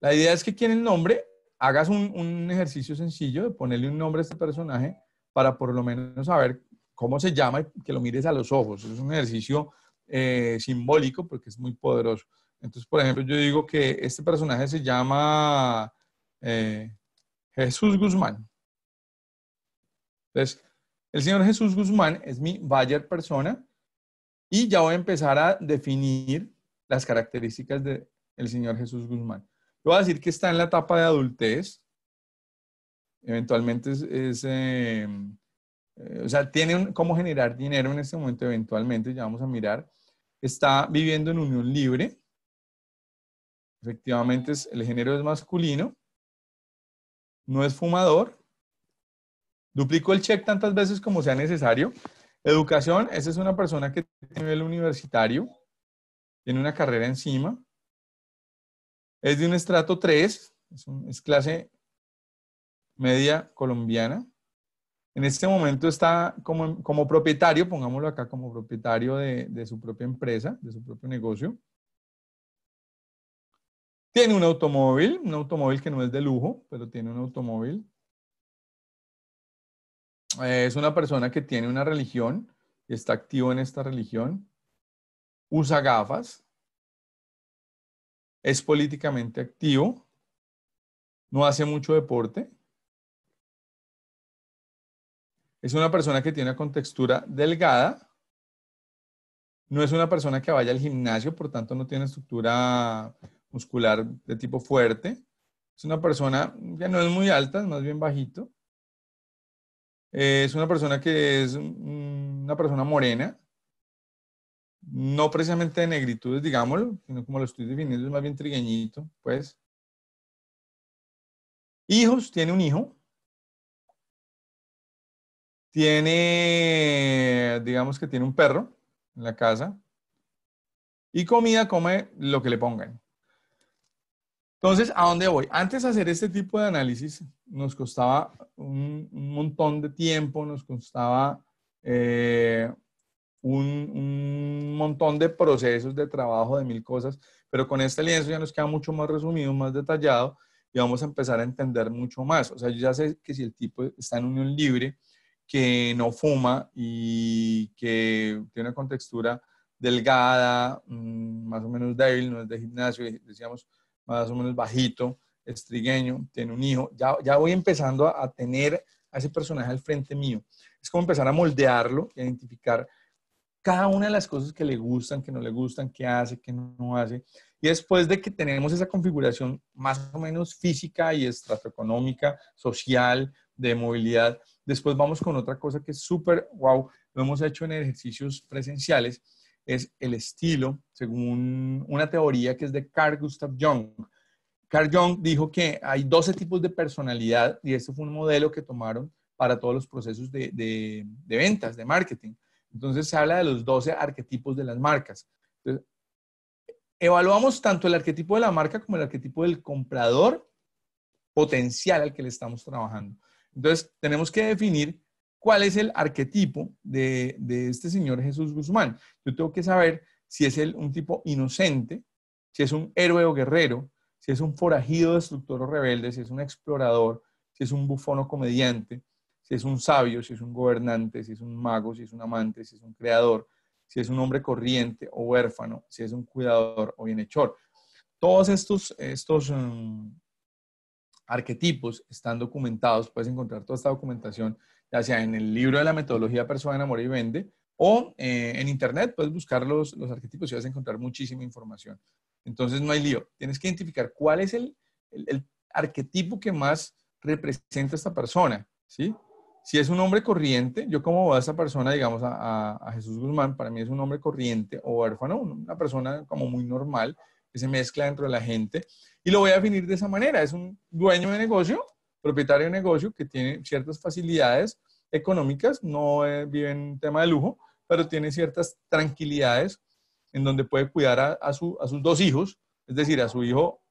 La idea es que quien el nombre, hagas un, un ejercicio sencillo de ponerle un nombre a este personaje para por lo menos saber cómo se llama que lo mires a los ojos. Es un ejercicio eh, simbólico porque es muy poderoso. Entonces, por ejemplo, yo digo que este personaje se llama eh, Jesús Guzmán. Entonces, el señor Jesús Guzmán es mi Bayer persona y ya voy a empezar a definir las características del señor Jesús Guzmán. Yo voy a decir que está en la etapa de adultez. Eventualmente es, eh, eh, o sea, tiene cómo generar dinero en este momento eventualmente, ya vamos a mirar. Está viviendo en unión libre. Efectivamente, el género es masculino. No es fumador. Duplicó el check tantas veces como sea necesario. Educación, esa es una persona que tiene nivel universitario, tiene una carrera encima, es de un estrato 3, es clase media colombiana, en este momento está como, propietario, pongámoslo acá como propietario de, de su propia empresa, de su propio negocio. Tiene un automóvil, un automóvil que no es de lujo, pero tiene un automóvil. Eh, es una persona que tiene una religión, está activo en esta religión, usa gafas, es políticamente activo, no hace mucho deporte, es una persona que tiene una contextura delgada. No es una persona que vaya al gimnasio, por tanto no tiene estructura muscular de tipo fuerte. Es una persona que no es muy alta, es más bien bajito. Eh, es una persona que es mm, una persona morena, no precisamente de negritudes, digámoslo, sino como lo estoy definiendo, es más bien trigueñito, pues. Hijos, tiene un hijo, tiene, digamos que tiene un perro en la casa y comida come lo que le pongan. Entonces, ¿a dónde voy? Antes de hacer este tipo de análisis nos costaba un, montón de tiempo, nos costaba eh, un, un, montón de procesos de trabajo, de mil cosas, pero con este lienzo ya nos queda mucho más resumido, más detallado y vamos a empezar a entender mucho más. O sea, yo ya sé que si el tipo está en unión libre, que no fuma y que tiene una contextura delgada, mm, más o menos débil, no es de gimnasio, decíamos más o menos bajito, estrigueño, tiene un hijo. Ya, ya voy empezando a, tener a ese personaje al frente mío. Es como empezar a moldearlo, a identificar cada una de las cosas que le gustan, que no le gustan, qué hace, qué no hace. Y después de que tenemos esa configuración más o menos física y estrato social, de movilidad, Después vamos con otra cosa que es súper wow, lo hemos hecho en ejercicios presenciales, es el estilo, según una teoría que es de Carl Gustav Jung. Carl Jung dijo que hay 12 tipos de personalidad y este fue un modelo que tomaron para todos los procesos de, ventas, de marketing. Entonces se habla de los 12 arquetipos de las marcas. evaluamos tanto el arquetipo de la marca como el arquetipo del comprador potencial al que le estamos trabajando. Entonces, tenemos que definir cuál es el arquetipo de, este señor Jesús Guzmán. Yo tengo que saber si es un tipo inocente, si es un héroe o guerrero, si es un forajido, destructor o rebelde, si es un explorador, si es un bufono comediante, si es un sabio, si es un gobernante, si es un mago, si es un amante, si es un creador, si es un hombre corriente o huérfano, si es un cuidador o bienhechor. Todos estos, estos arquetipos están documentados, puedes encontrar toda esta documentación, ya sea en el libro de la metodología Persona, Enamora y Vende, o eh, en internet puedes buscar los, los, arquetipos y vas a encontrar muchísima información. Entonces no hay lío. Tienes que identificar cuál es el, el, arquetipo que más representa a esta persona, ¿sí? Si es un hombre corriente, yo como a esta persona, digamos, a, Jesús Guzmán, para mí es un hombre corriente o huérfano, una persona como muy normal, que se mezcla dentro de la gente. Y lo voy a definir de esa manera. Es un dueño de negocio, propietario de negocio que tiene ciertas facilidades económicas, no eh, vive en tema de lujo, pero tiene ciertas tranquilidades en donde puede cuidar a, su, a sus dos hijos, es decir, a su hijo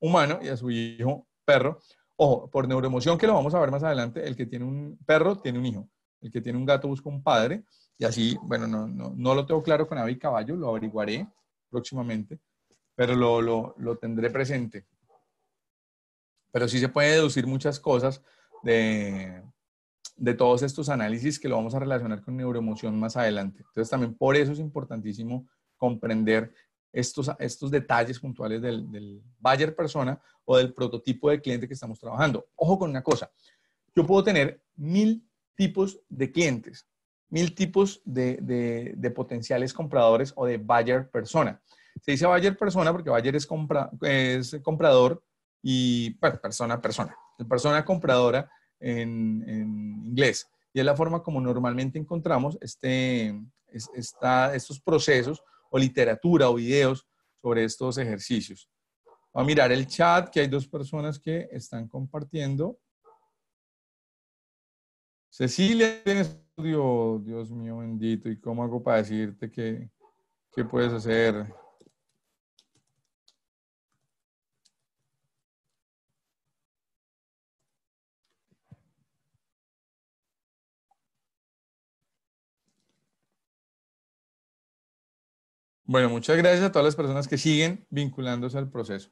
humano y a su hijo perro. Ojo, por neuroemoción, que lo vamos a ver más adelante, el que tiene un perro tiene un hijo, el que tiene un gato busca un padre, y así, bueno, no, no, no lo tengo claro con ave y caballo, lo averiguaré próximamente, pero lo, tendré presente. Pero sí se puede deducir muchas cosas de, de todos estos análisis que lo vamos a relacionar con neuroemoción más adelante. Entonces también por eso es importantísimo comprender estos, detalles puntuales del, del buyer persona o del prototipo de cliente que estamos trabajando. Ojo con una cosa, yo puedo tener mil tipos de clientes, mil tipos de, de, de potenciales compradores o de buyer persona. Se dice buyer persona porque Bayer es, comprador y bueno, persona, persona. Persona compradora en, inglés. Y es la forma como normalmente encontramos este, está estos procesos o literatura o videos sobre estos ejercicios. Voy a mirar el chat, que hay dos personas que están compartiendo. Cecilia, tienes estudio, Dios mío bendito, ¿y cómo hago para decirte que qué puedes hacer? Bueno, muchas gracias a todas las personas que siguen vinculándose al proceso.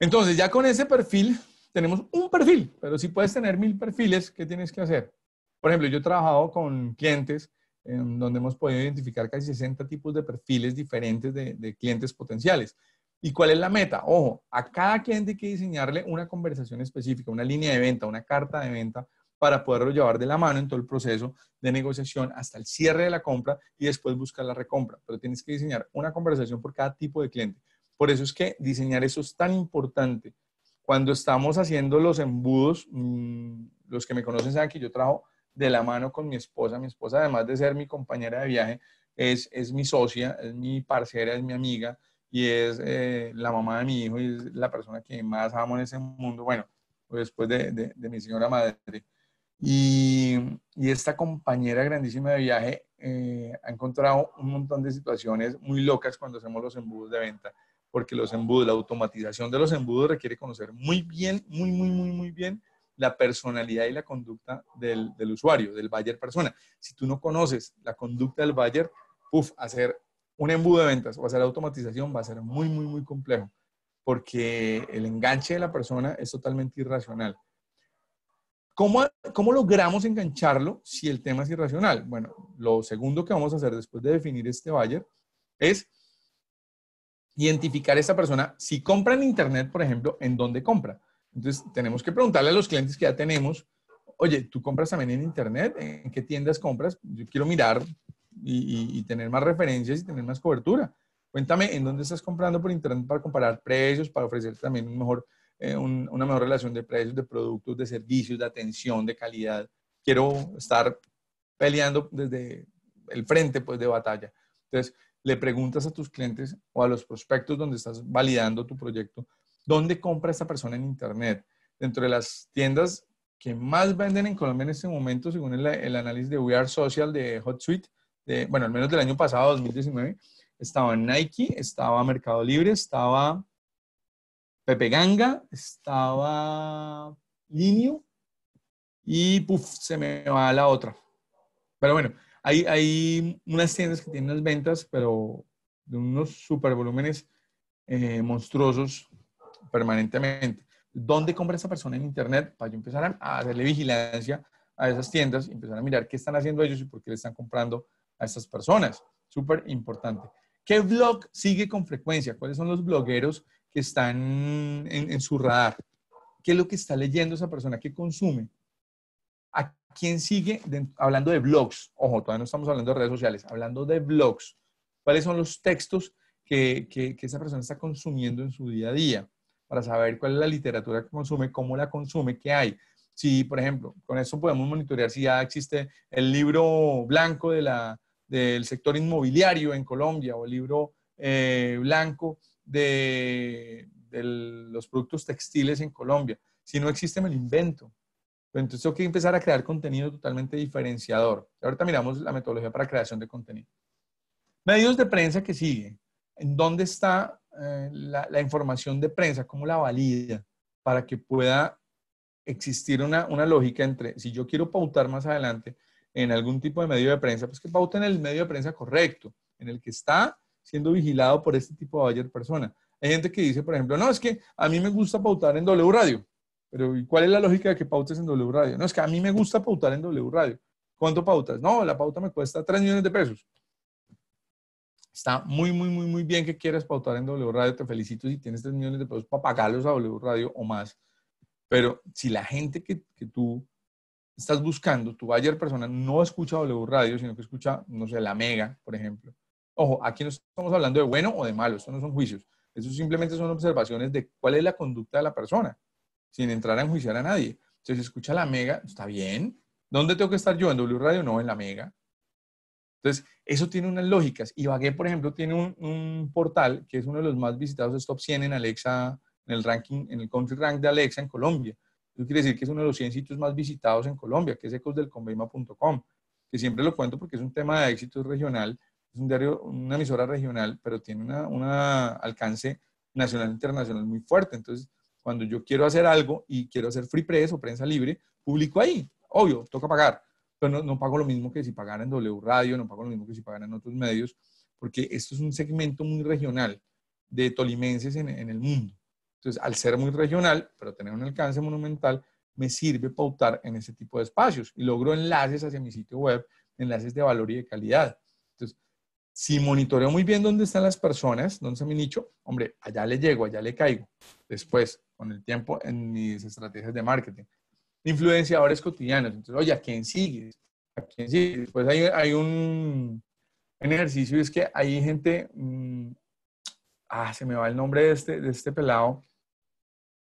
Entonces, ya con ese perfil, tenemos un perfil, pero si puedes tener mil perfiles, ¿qué tienes que hacer? Por ejemplo, yo he trabajado con clientes en donde hemos podido identificar casi 60 tipos de perfiles diferentes de, de clientes potenciales. ¿Y cuál es la meta? Ojo, a cada cliente hay que diseñarle una conversación específica, una línea de venta, una carta de venta, para poderlo llevar de la mano en todo el proceso de negociación hasta el cierre de la compra y después buscar la recompra. Pero tienes que diseñar una conversación por cada tipo de cliente. Por eso es que diseñar eso es tan importante. Cuando estamos haciendo los embudos, mm, los que me conocen saben que yo trabajo de la mano con mi esposa. Mi esposa, además de ser mi compañera de viaje, es, mi socia, es mi parcera, es mi amiga y es eh, la mamá de mi hijo y es la persona que más amo en ese mundo. Bueno, pues después de mi señora madre. Y, esta compañera grandísima de viaje eh, ha encontrado un montón de situaciones muy locas cuando hacemos los embudos de venta, porque los embudos, la automatización de los embudos requiere conocer muy bien, muy, muy, muy, muy bien la personalidad y la conducta del, usuario, del buyer persona. Si tú no conoces la conducta del buyer, puff, hacer un embudo de ventas o hacer la automatización va a ser muy, muy, muy complejo, porque el enganche de la persona es totalmente irracional. ¿Cómo, ¿Cómo, logramos engancharlo si el tema es irracional? Bueno, lo segundo que vamos a hacer después de definir este buyer es identificar a esa persona. Si compra en Internet, por ejemplo, ¿en dónde compra? Entonces, tenemos que preguntarle a los clientes que ya tenemos, oye, ¿tú compras también en Internet? ¿En qué tiendas compras? Yo quiero mirar y tener más referencias y tener más cobertura. Cuéntame en dónde estás comprando por Internet para comparar precios, para ofrecer también un mejor eh, una mejor relación de precios, de productos, de servicios, de atención, de calidad. Quiero estar peleando desde el frente pues, de batalla. Entonces, le preguntas a tus clientes o a los prospectos donde estás validando tu proyecto, ¿dónde compra esta persona en Internet? Dentro de las tiendas que más venden en Colombia en este momento, según el, análisis de We Social de HotSuite, de, bueno, al menos del año pasado, 2019, estaba Nike, estaba Mercado Libre, estaba Pepe Ganga, estaba niño y ¡puf! se me va a la otra. Pero bueno, hay, hay unas tiendas que tienen unas ventas, pero de unos super volúmenes eh, monstruosos permanentemente. ¿Dónde compra esa persona en Internet? Para yo empezar a hacerle vigilancia a esas tiendas y empezar a mirar qué están haciendo ellos y por qué le están comprando a esas personas. Súper importante. ¿Qué blog sigue con frecuencia? ¿Cuáles son los blogueros que están en, su radar. ¿Qué es lo que está leyendo esa persona que consume? ¿A quién sigue? hablando de blogs, ojo, todavía no estamos hablando de redes sociales, hablando de blogs. ¿Cuáles son los textos que, esa persona está consumiendo en su día a día? Para saber cuál es la literatura que consume, cómo la consume, qué hay. Si, por ejemplo, con eso podemos monitorear si ya existe el libro blanco del sector inmobiliario en Colombia o el libro eh, blanco de, los productos textiles en Colombia. Si no existe, me lo invento. entonces tengo que empezar a crear contenido totalmente diferenciador. Ahorita miramos la metodología para creación de contenido. Medios de prensa que sigue. ¿En dónde está eh, la, información de prensa? ¿Cómo la valida? Para que pueda existir una, una lógica entre, si yo quiero pautar más adelante en algún tipo de medio de prensa, pues que pauten el medio de prensa correcto, en el que está siendo vigilado por este tipo de buyer persona. Hay gente que dice, por ejemplo, no, es que a mí me gusta pautar en W Radio. Pero ¿y cuál es la lógica de que pautes en W Radio? No, es que a mí me gusta pautar en W Radio. ¿Cuánto pautas? No, la pauta me cuesta 3 millones de pesos. Está muy, muy, muy, muy bien que quieras pautar en W Radio. Te felicito si tienes 3 millones de pesos para pagarlos a W Radio o más. Pero si la gente que, tú estás buscando, tu buyer persona, no escucha W Radio, sino que escucha, no sé, la Mega, por ejemplo, Ojo, aquí no estamos hablando de bueno o de malo, esto no son juicios. Eso simplemente son observaciones de cuál es la conducta de la persona, sin entrar a enjuiciar a nadie. Entonces, escucha la mega, está bien. ¿Dónde tengo que estar yo? ¿En W Radio? No, en la mega. Entonces, eso tiene unas lógicas. Ibagué, por ejemplo, tiene un, portal que es uno de los más visitados, es top 100 en Alexa, en el ranking, en el country rank de Alexa en Colombia. Eso quiere decir que es uno de los 100 sitios más visitados en Colombia, que es ecosdelconveima.com, que siempre lo cuento porque es un tema de éxito regional es un diario, una emisora regional, pero tiene un alcance nacional e internacional muy fuerte. Entonces, cuando yo quiero hacer algo y quiero hacer free press o prensa libre, publico ahí. Obvio, toca pagar, pero no, pago lo mismo que si pagara en W Radio, no pago lo mismo que si pagara en otros medios, porque esto es un segmento muy regional de tolimenses en, en el mundo. Entonces, al ser muy regional, pero tener un alcance monumental, me sirve pautar en ese tipo de espacios y logro enlaces hacia mi sitio web, enlaces de valor y de calidad. Entonces, si monitoreo muy bien dónde están las personas, dónde está mi nicho, hombre, allá le llego, allá le caigo. Después, con el tiempo, en mis estrategias de marketing. Influenciadores cotidianos. Entonces, oye, ¿a quién sigues? ¿A quién sigues? Después hay, un, un, ejercicio, es que hay gente, mm, ah, se me va el nombre de este, de este pelado.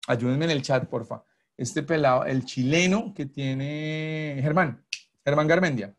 Ayúdenme en el chat, porfa. Este pelado, el chileno que tiene Germán, Germán Garmendia.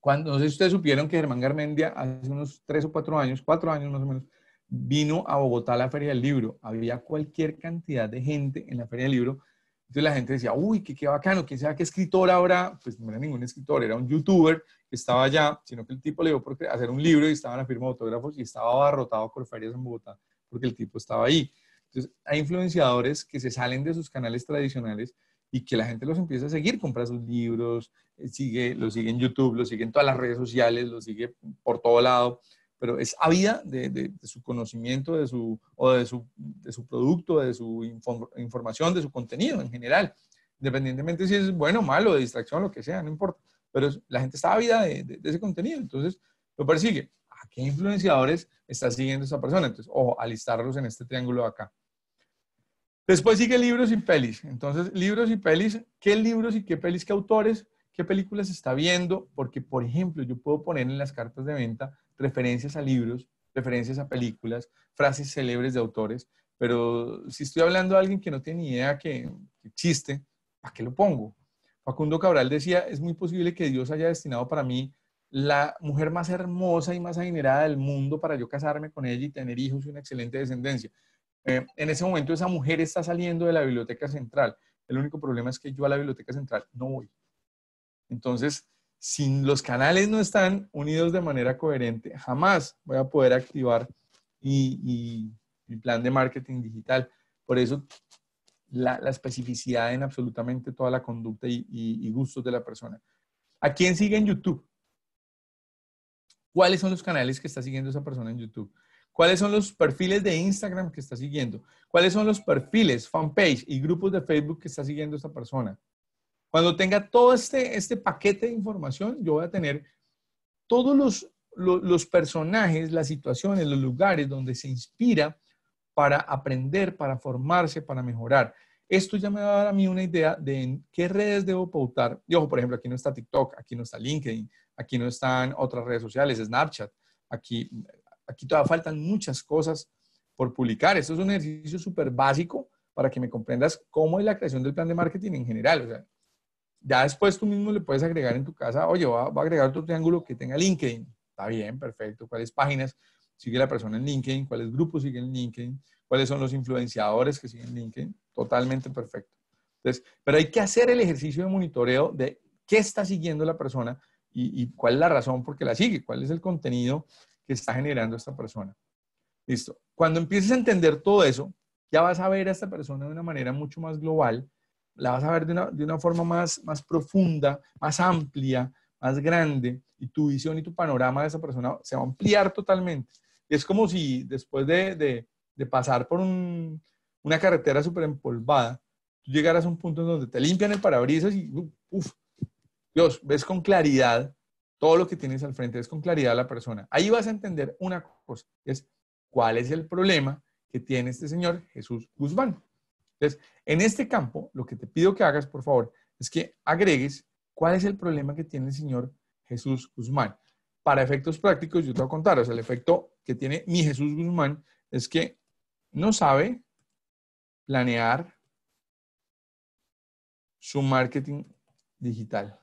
Cuando, no sé si ustedes supieron que Germán Garmendia hace unos tres o cuatro años, cuatro años más o menos, vino a Bogotá a la Feria del Libro. Había cualquier cantidad de gente en la Feria del Libro. Entonces la gente decía, uy, qué, qué bacano, quién sea qué escritor ahora, pues no era ningún escritor, era un youtuber que estaba allá, sino que el tipo le dio por hacer un libro y estaba en la firma de autógrafos y estaba abarrotado por ferias en Bogotá porque el tipo estaba ahí. Entonces hay influenciadores que se salen de sus canales tradicionales y que la gente los empiece a seguir, compra sus libros, eh, sigue, lo sigue en YouTube, lo sigue en todas las redes sociales, lo sigue por todo lado, pero es a de, de, su conocimiento de su, o de su, producto, de su información, de su contenido en general, independientemente si es bueno, o malo, de distracción, lo que sea, no importa, pero la gente está ávida de, de ese contenido, entonces lo persigue. ¿A qué influenciadores está siguiendo esa persona? Entonces, ojo, alistarlos en este triángulo de acá. Después sigue libros y pelis. Entonces, libros y pelis, ¿qué libros y qué pelis, qué autores, qué películas está viendo? Porque, por ejemplo, yo puedo poner en las cartas de venta referencias a libros, referencias a películas, frases célebres de autores, pero si estoy hablando a alguien que no tiene idea que, existe, ¿a qué lo pongo? Facundo Cabral decía, es muy posible que Dios haya destinado para mí la mujer más hermosa y más adinerada del mundo para yo casarme con ella y tener hijos y una excelente descendencia. Eh, en ese momento esa mujer está saliendo de la biblioteca central. El único problema es que yo a la biblioteca central no voy. Entonces, si los canales no están unidos de manera coherente, jamás voy a poder activar mi plan de marketing digital. Por eso, la, especificidad en absolutamente toda la conducta y gustos de la persona. ¿A quién sigue en YouTube? ¿Cuáles son los canales que está siguiendo esa persona en YouTube? ¿Cuáles son los perfiles de Instagram que está siguiendo? ¿Cuáles son los perfiles, fanpage y grupos de Facebook que está siguiendo esta persona? Cuando tenga todo este, este paquete de información, yo voy a tener todos los, los, los personajes, las situaciones, los lugares donde se inspira para aprender, para formarse, para mejorar. Esto ya me va a dar a mí una idea de en qué redes debo pautar. Y ojo, por ejemplo, aquí no está TikTok, aquí no está LinkedIn, aquí no están otras redes sociales, Snapchat, aquí aquí todavía faltan muchas cosas por publicar. Esto es un ejercicio súper básico para que me comprendas cómo es la creación del plan de marketing en general. O sea, ya después tú mismo le puedes agregar en tu casa, oye, voy a, agregar otro triángulo que tenga LinkedIn. Está bien, perfecto. ¿Cuáles páginas sigue la persona en LinkedIn? ¿Cuáles grupos siguen en LinkedIn? ¿Cuáles son los influenciadores que siguen LinkedIn? Totalmente perfecto. pero hay que hacer el ejercicio de monitoreo de qué está siguiendo la persona y, y cuál es la razón por qué la sigue, cuál es el contenido está generando esta persona. Listo. Cuando empieces a entender todo eso, ya vas a ver a esta persona de una manera mucho más global, la vas a ver de una, de una forma más, más profunda, más amplia, más grande, y tu visión y tu panorama de esa persona se va a ampliar totalmente. Es como si después de, de, pasar por una carretera súper empolvada, tú llegaras a un punto en donde te limpian el parabrisas y, uff, Dios, ves con claridad todo lo que tienes al frente, es con claridad a la persona. Ahí vas a entender una cosa, es cuál es el problema que tiene este señor Jesús Guzmán. Entonces, en este campo, lo que te pido que hagas, por favor, es que agregues cuál es el problema que tiene el señor Jesús Guzmán. Para efectos prácticos, yo te voy a contar, o sea, el efecto que tiene mi Jesús Guzmán es que no sabe planear su marketing digital.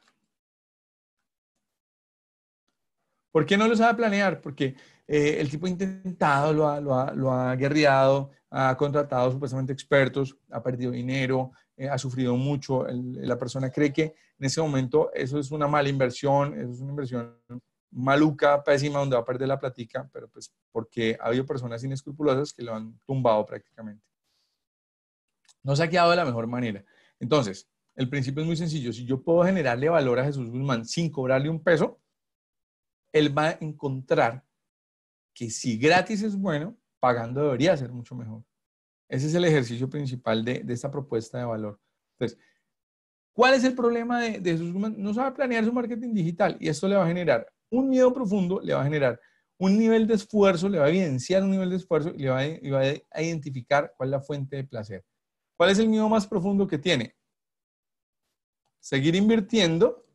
¿Por qué no lo sabe planear? Porque eh, el tipo ha intentado, lo ha, lo, ha, guerreado, ha contratado supuestamente expertos, ha perdido dinero, eh, ha sufrido mucho. la persona cree que en ese momento eso es una mala inversión, eso es una inversión maluca, pésima, donde va a perder la platica, pero pues porque ha habido personas inescrupulosas que lo han tumbado prácticamente. No se ha quedado de la mejor manera. Entonces, el principio es muy sencillo. Si yo puedo generarle valor a Jesús Guzmán sin cobrarle un peso, él va a encontrar que si gratis es bueno, pagando debería ser mucho mejor. Ese es el ejercicio principal de, de esta propuesta de valor. Entonces, ¿cuál es el problema de, de humanos? No sabe planear su marketing digital y esto le va a generar un miedo profundo, le va a generar un nivel de esfuerzo, le va a evidenciar un nivel de esfuerzo y le va a identificar cuál es la fuente de placer. ¿Cuál es el miedo más profundo que tiene? Seguir invirtiendo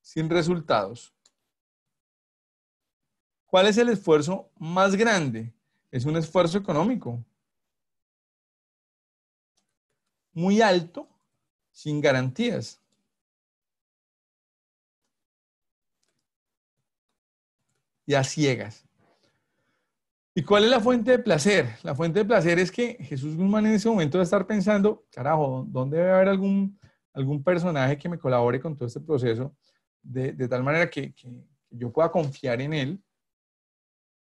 sin resultados. ¿Cuál es el esfuerzo más grande? Es un esfuerzo económico. Muy alto, sin garantías. Y a ciegas. ¿Y cuál es la fuente de placer? La fuente de placer es que Jesús Guzmán en ese momento va a estar pensando, carajo, ¿dónde debe haber algún, algún personaje que me colabore con todo este proceso? De, tal manera que, que, yo pueda confiar en él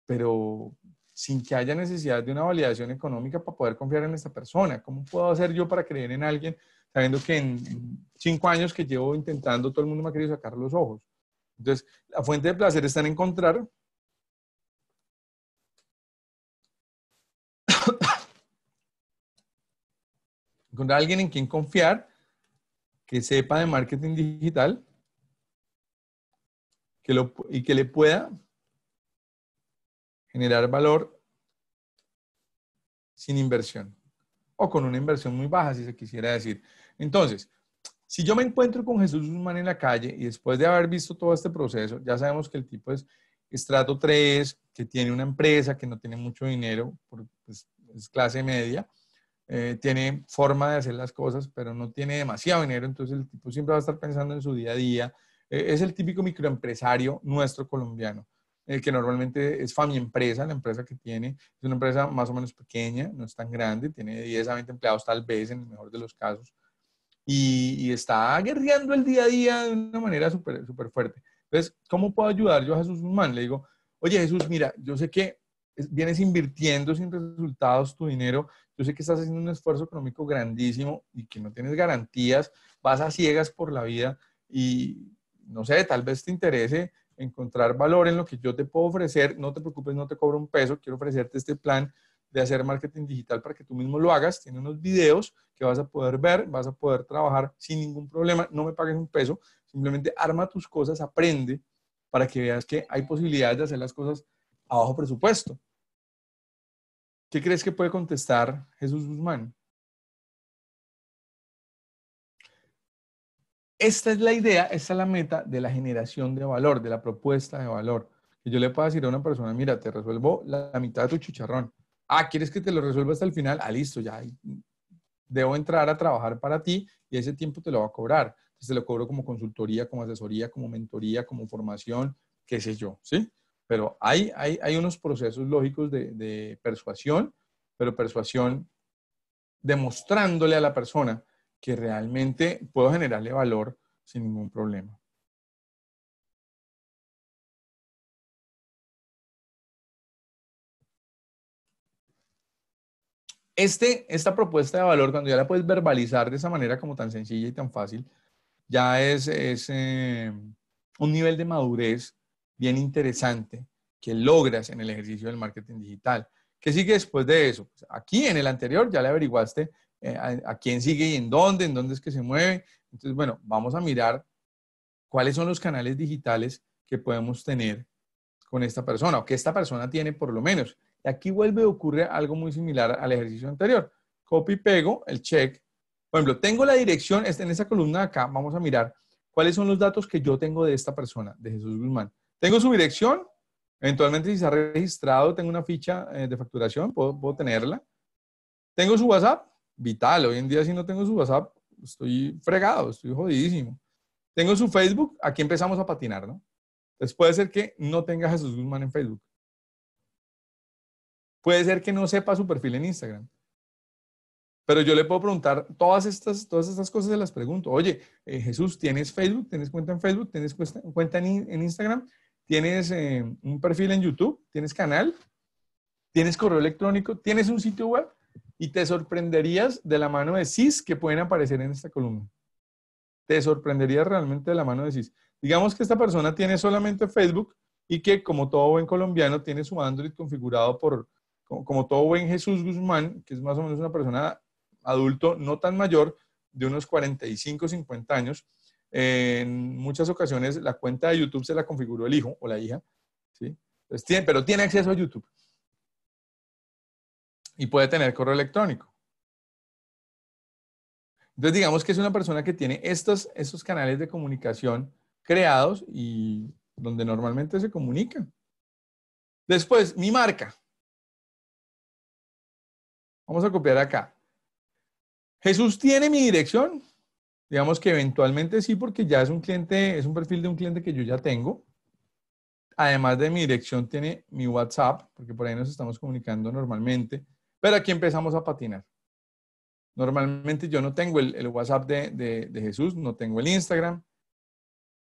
pero sin que haya necesidad de una validación económica para poder confiar en esta persona. ¿Cómo puedo hacer yo para creer en alguien sabiendo que en cinco años que llevo intentando todo el mundo me ha querido sacar los ojos? Entonces, la fuente de placer está en encontrar encontrar a alguien en quien confiar, que sepa de marketing digital que y que le pueda generar valor sin inversión o con una inversión muy baja, si se quisiera decir. Entonces, si yo me encuentro con Jesús Guzmán en la calle y después de haber visto todo este proceso, ya sabemos que el tipo es estrato 3, que tiene una empresa, que no tiene mucho dinero, pues, es clase media, eh, tiene forma de hacer las cosas, pero no tiene demasiado dinero, entonces el tipo siempre va a estar pensando en su día a día. Eh, es el típico microempresario nuestro colombiano. Eh, que normalmente es Fami Empresa, la empresa que tiene, es una empresa más o menos pequeña, no es tan grande, tiene 10 a 20 empleados tal vez en el mejor de los casos, y, está guerreando el día a día de una manera súper super fuerte. Entonces, ¿cómo puedo ayudar yo a Jesús Guzmán? Le digo, oye Jesús, mira, yo sé que vienes invirtiendo sin resultados tu dinero, yo sé que estás haciendo un esfuerzo económico grandísimo y que no tienes garantías, vas a ciegas por la vida y no sé, tal vez te interese encontrar valor en lo que yo te puedo ofrecer. No te preocupes, no te cobro un peso. Quiero ofrecerte este plan de hacer marketing digital para que tú mismo lo hagas. Tiene unos videos que vas a poder ver, vas a poder trabajar sin ningún problema. No me pagues un peso. Simplemente arma tus cosas, aprende para que veas que hay posibilidades de hacer las cosas a bajo presupuesto. ¿Qué crees que puede contestar Jesús Guzmán? Esta es la idea, esta es la meta de la generación de valor, de la propuesta de valor. Que yo le puedo decir a una persona, mira, te resuelvo la, mitad de tu chicharrón. Ah, ¿quieres que te lo resuelva hasta el final? Ah, listo, ya debo entrar a trabajar para ti y ese tiempo te lo va a cobrar. Entonces te lo cobro como consultoría, como asesoría, como mentoría, como formación, qué sé yo, ¿sí? Pero hay, hay, hay unos procesos lógicos de, de persuasión, pero persuasión demostrándole a la persona que realmente puedo generarle valor sin ningún problema. Este, esta propuesta de valor, cuando ya la puedes verbalizar de esa manera como tan sencilla y tan fácil, ya es, eh, un nivel de madurez bien interesante que logras en el ejercicio del marketing digital. ¿Qué sigue después de eso? Pues aquí en el anterior ya le averiguaste eh, a, quién sigue y en dónde, en dónde es que se mueve. Entonces, bueno, vamos a mirar cuáles son los canales digitales que podemos tener con esta persona o que esta persona tiene por lo menos. Y aquí vuelve a ocurre algo muy similar al ejercicio anterior. Copy y pego el check. Por ejemplo, tengo la dirección, este, en esa columna de acá vamos a mirar cuáles son los datos que yo tengo de esta persona, de Jesús Guzmán. Tengo su dirección, eventualmente si se ha registrado, tengo una ficha eh, de facturación, puedo tenerla. Tengo su WhatsApp, vital. Hoy en día si no tengo su WhatsApp, estoy fregado, estoy jodidísimo. Tengo su Facebook, aquí empezamos a patinar, ¿no? Entonces puede ser que no tenga Jesús Guzmán en Facebook. Puede ser que no sepa su perfil en Instagram. Pero yo le puedo preguntar todas estas, todas estas cosas, se las pregunto. Oye, eh, Jesús, ¿tienes Facebook? ¿Tienes cuenta en Facebook? ¿Tienes cuenta en, Instagram? ¿Tienes eh, un perfil en YouTube? ¿Tienes canal? ¿Tienes correo electrónico? ¿Tienes un sitio web? Y te sorprenderías de la mano de CIS que pueden aparecer en esta columna. Te sorprenderías realmente de la mano de CIS. Digamos que esta persona tiene solamente Facebook y que como todo buen colombiano tiene su Android configurado por, como, todo buen Jesús Guzmán, que es más o menos una persona adulto, no tan mayor, de unos 45, 50 años. en muchas ocasiones la cuenta de YouTube se la configuró el hijo o la hija, ¿sí? Pues pero tiene acceso a YouTube y puede tener correo electrónico. Entonces, digamos que es una persona que tiene estos, canales de comunicación creados y donde normalmente se comunica. Después, mi marca. Vamos a copiar acá. Jesús tiene mi dirección. Digamos que eventualmente sí, porque ya es un cliente, es un perfil de un cliente que yo ya tengo. Además de mi dirección, tiene mi WhatsApp, porque por ahí nos estamos comunicando normalmente. Pero aquí empezamos a patinar. Normalmente yo no tengo el, WhatsApp de, de, Jesús, no tengo el Instagram,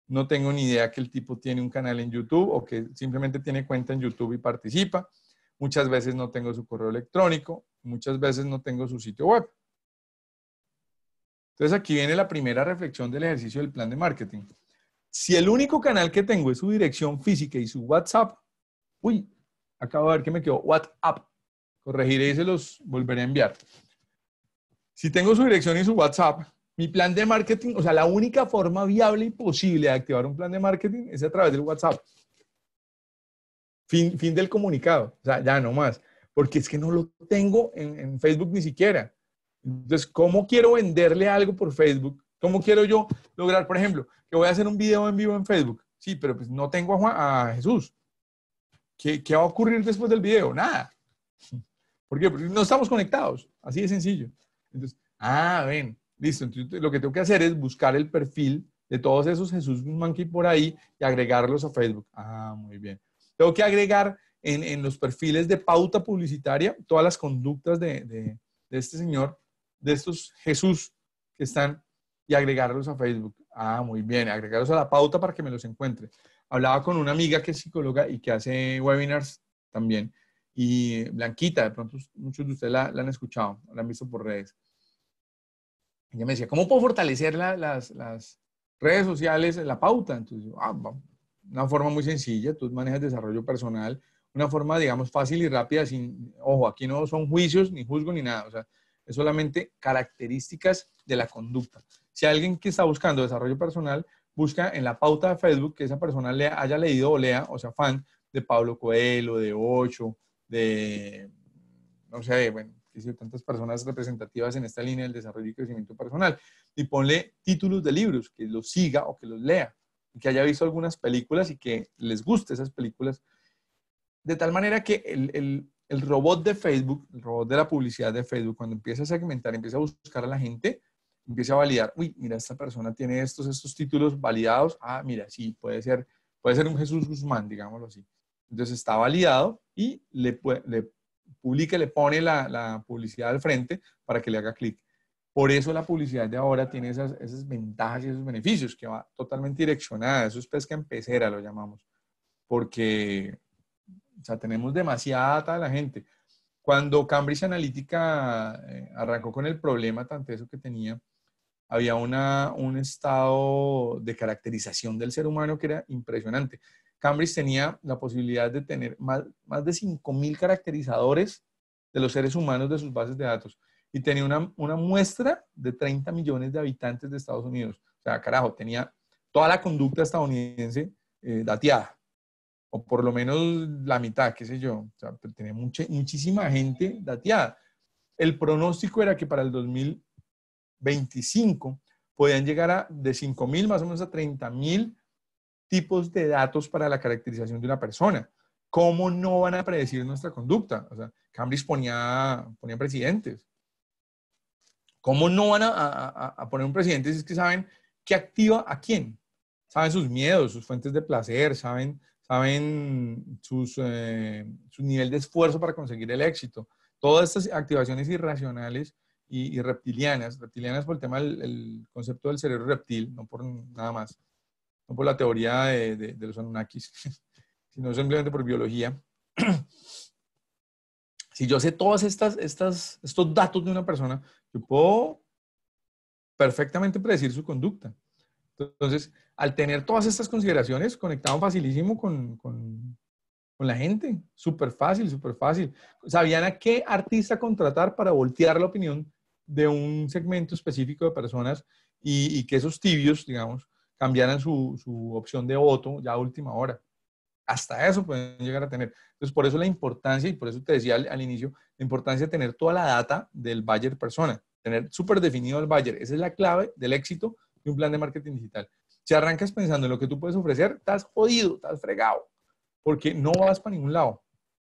no tengo ni idea que el tipo tiene un canal en YouTube o que simplemente tiene cuenta en YouTube y participa. Muchas veces no tengo su correo electrónico, muchas veces no tengo su sitio web. Entonces aquí viene la primera reflexión del ejercicio del plan de marketing. Si el único canal que tengo es su dirección física y su WhatsApp, uy, acabo de ver que me quedó WhatsApp corregiré y se los volveré a enviar. Si tengo su dirección y su WhatsApp, mi plan de marketing, o sea, la única forma viable y posible de activar un plan de marketing es a través del WhatsApp. Fin, del comunicado, o sea, ya no más, porque es que no lo tengo en, Facebook ni siquiera. Entonces, ¿cómo quiero venderle algo por Facebook? ¿Cómo quiero yo lograr, por ejemplo, que voy a hacer un video en vivo en Facebook? Sí, pero pues no tengo a, Jesús. ¿Qué, ¿Qué va a ocurrir después del video? Nada. Porque no estamos conectados, así de sencillo. Entonces, ah, ven, listo. Entonces, lo que tengo que hacer es buscar el perfil de todos esos Jesús Monkey por ahí y agregarlos a Facebook. Ah, muy bien. Tengo que agregar en, los perfiles de pauta publicitaria todas las conductas de, de este señor, de estos Jesús que están y agregarlos a Facebook. Ah, muy bien, agregarlos a la pauta para que me los encuentre. Hablaba con una amiga que es psicóloga y que hace webinars también. Y Blanquita, de pronto muchos de ustedes la, han escuchado, la han visto por redes. Ella me decía, ¿cómo puedo fortalecer las, redes sociales, la pauta? Entonces, ah, una forma muy sencilla, tú manejas desarrollo personal, una forma, digamos, fácil y rápida, sin, ojo, aquí no son juicios, ni juzgo, ni nada, o sea, es solamente características de la conducta. Si alguien que está buscando desarrollo personal busca en la pauta de Facebook que esa persona le haya leído o lea, o sea, fan de Pablo Coelho, de Ocho, de, no sé, bueno, tantas personas representativas en esta línea del desarrollo y crecimiento personal. Y ponle títulos de libros, que los siga o que los lea, y que haya visto algunas películas y que les guste esas películas. De tal manera que el, robot de Facebook, el robot de la publicidad de Facebook, cuando empieza a segmentar, empieza a buscar a la gente, empieza a validar, uy, mira, esta persona tiene estos, estos títulos validados, ah, mira, sí, puede ser, puede ser un Jesús Guzmán, digámoslo así. Entonces está validado y le, publica, le pone la, publicidad al frente para que le haga clic. Por eso la publicidad de ahora tiene esas, esas ventajas y esos beneficios, que va totalmente direccionada, eso es pesca en pecera, lo llamamos, porque o sea, tenemos demasiada data de la gente. Cuando Cambridge Analytica eh, arrancó con el problema tanto eso que tenía, había una, un estado de caracterización del ser humano que era impresionante. Cambridge tenía la posibilidad de tener más, de de 5.000 caracterizadores de los seres humanos de sus bases de datos y tenía una, muestra de 30 millones de habitantes de Estados Unidos. O sea, carajo, tenía toda la conducta estadounidense eh, dateada, o por lo menos la mitad, qué sé yo. O sea, pues, tenía muchísima gente dateada. El pronóstico era que para el 2025 podían llegar a, de 5.000 más o menos a 30.000 tipos de datos para la caracterización de una persona. ¿Cómo no van a predecir nuestra conducta? O sea, Cambridge ponía, ponía presidentes. ¿Cómo no van a, poner un presidente si es que saben qué activa a quién? Saben sus miedos, sus fuentes de placer, saben, saben eh, su nivel de esfuerzo para conseguir el éxito. Todas estas activaciones irracionales y, reptilianas, reptilianas por el tema del el concepto del cerebro reptil, no por nada más, no por la teoría de, los Anunnakis, sino simplemente por biología. si yo sé todos estas, estas, estos datos de una persona, yo puedo perfectamente predecir su conducta. Entonces, al tener todas estas consideraciones, conectaban facilísimo con, con, la gente. Súper fácil, súper fácil. Sabían a qué artista contratar para voltear la opinión de un segmento específico de personas y que esos tibios, digamos, cambiaran su, su opción de voto ya a última hora. Hasta eso pueden llegar a tener. Entonces, por eso la importancia, y por eso te decía al, inicio, la importancia de tener toda la data del buyer persona, tener súper definido el buyer. Esa es la clave del éxito de un plan de marketing digital. Si arrancas pensando en lo que tú puedes ofrecer, estás jodido, estás fregado, porque no vas para ningún lado.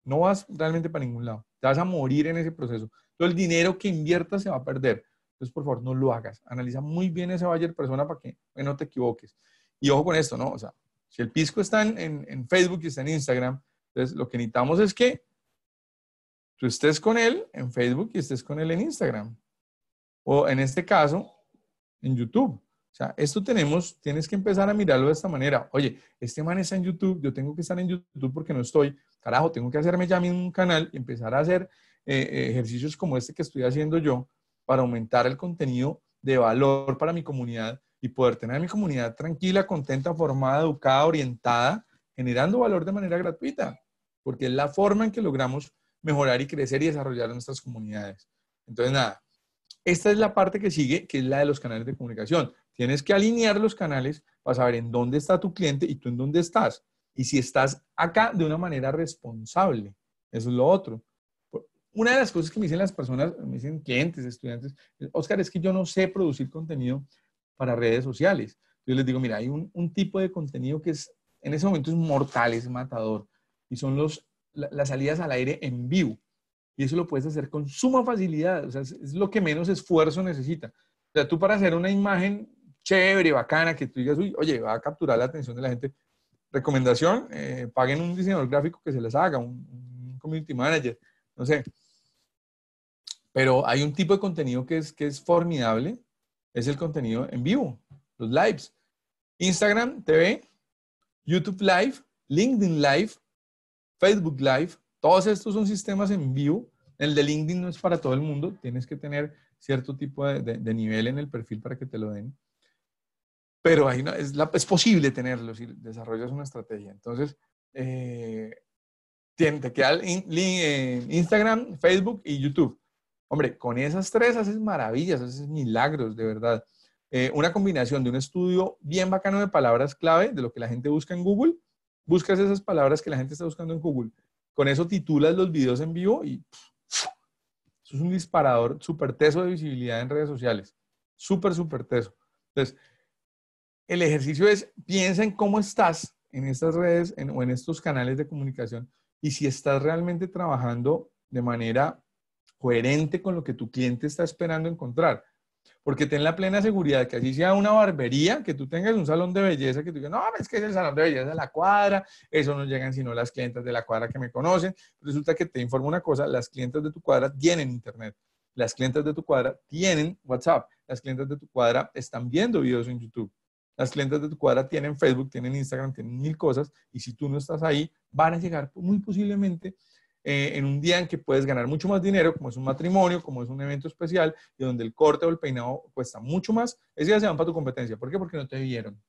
No vas realmente para ningún lado. Te vas a morir en ese proceso. Todo el dinero que inviertas se va a perder. Entonces, por favor, no lo hagas. Analiza muy bien ese buyer persona para que eh, no te equivoques. Y ojo con esto, ¿no? O sea, si el pisco está en, Facebook y está en Instagram, entonces lo que necesitamos es que tú estés con él en Facebook y estés con él en Instagram. O en este caso, en YouTube. O sea, esto tenemos, tienes que empezar a mirarlo de esta manera. Oye, este man está en YouTube, yo tengo que estar en YouTube porque no estoy. Carajo, tengo que hacerme ya mismo un canal y empezar a hacer eh, eh, ejercicios como este que estoy haciendo yo para aumentar el contenido de valor para mi comunidad y poder tener mi comunidad tranquila, contenta, formada, educada, orientada, generando valor de manera gratuita, porque es la forma en que logramos mejorar y crecer y desarrollar nuestras comunidades. Entonces, nada, esta es la parte que sigue, que es la de los canales de comunicación. Tienes que alinear los canales para saber en dónde está tu cliente y tú en dónde estás. Y si estás acá de una manera responsable, eso es lo otro una de las cosas que me dicen las personas, me dicen clientes, estudiantes, Oscar, es que yo no sé producir contenido para redes sociales. Yo les digo, mira, hay un, un tipo de contenido que es, en ese momento es mortal, es matador, y son los, las salidas al aire en vivo. Y eso lo puedes hacer con suma facilidad, o sea, es, lo que menos esfuerzo necesita. O sea, tú para hacer una imagen chévere, bacana, que tú digas, Uy, oye, va a capturar la atención de la gente. Recomendación, eh, paguen un diseñador gráfico que se les haga, un, un community manager no sé. Pero hay un tipo de contenido que es, que es formidable, es el contenido en vivo, los lives. Instagram TV, YouTube Live, LinkedIn Live, Facebook Live, todos estos son sistemas en vivo. El de LinkedIn no es para todo el mundo, tienes que tener cierto tipo de, nivel en el perfil para que te lo den. Pero ahí no, es, la, es posible tenerlo si desarrollas una estrategia. Entonces, eh, te queda eh, Instagram, Facebook y YouTube. Hombre, con esas tres haces maravillas, haces milagros, de verdad. Eh, una combinación de un estudio bien bacano de palabras clave, de lo que la gente busca en Google, buscas esas palabras que la gente está buscando en Google. Con eso titulas los videos en vivo y eso es un disparador súper teso de visibilidad en redes sociales. Súper, súper teso. Entonces, el ejercicio es, piensa en cómo estás en estas redes o en estos canales de comunicación y si estás realmente trabajando de manera coherente con lo que tu cliente está esperando encontrar. Porque ten la plena seguridad que así sea una barbería, que tú tengas un salón de belleza, que tú digas, no, es que es el salón de belleza de la cuadra, eso no llegan sino las clientas de la cuadra que me conocen. Resulta que te informo una cosa, las clientas de tu cuadra tienen internet, las clientas de tu cuadra tienen WhatsApp, las clientas de tu cuadra están viendo videos en YouTube. Las clientas de tu cuadra tienen Facebook, tienen Instagram, tienen mil cosas y si tú no estás ahí, van a llegar muy posiblemente eh, en un día en que puedes ganar mucho más dinero, como es un matrimonio, como es un evento especial y donde el corte o el peinado cuesta mucho más, ese día se van para tu competencia. ¿Por qué? Porque no te vieron.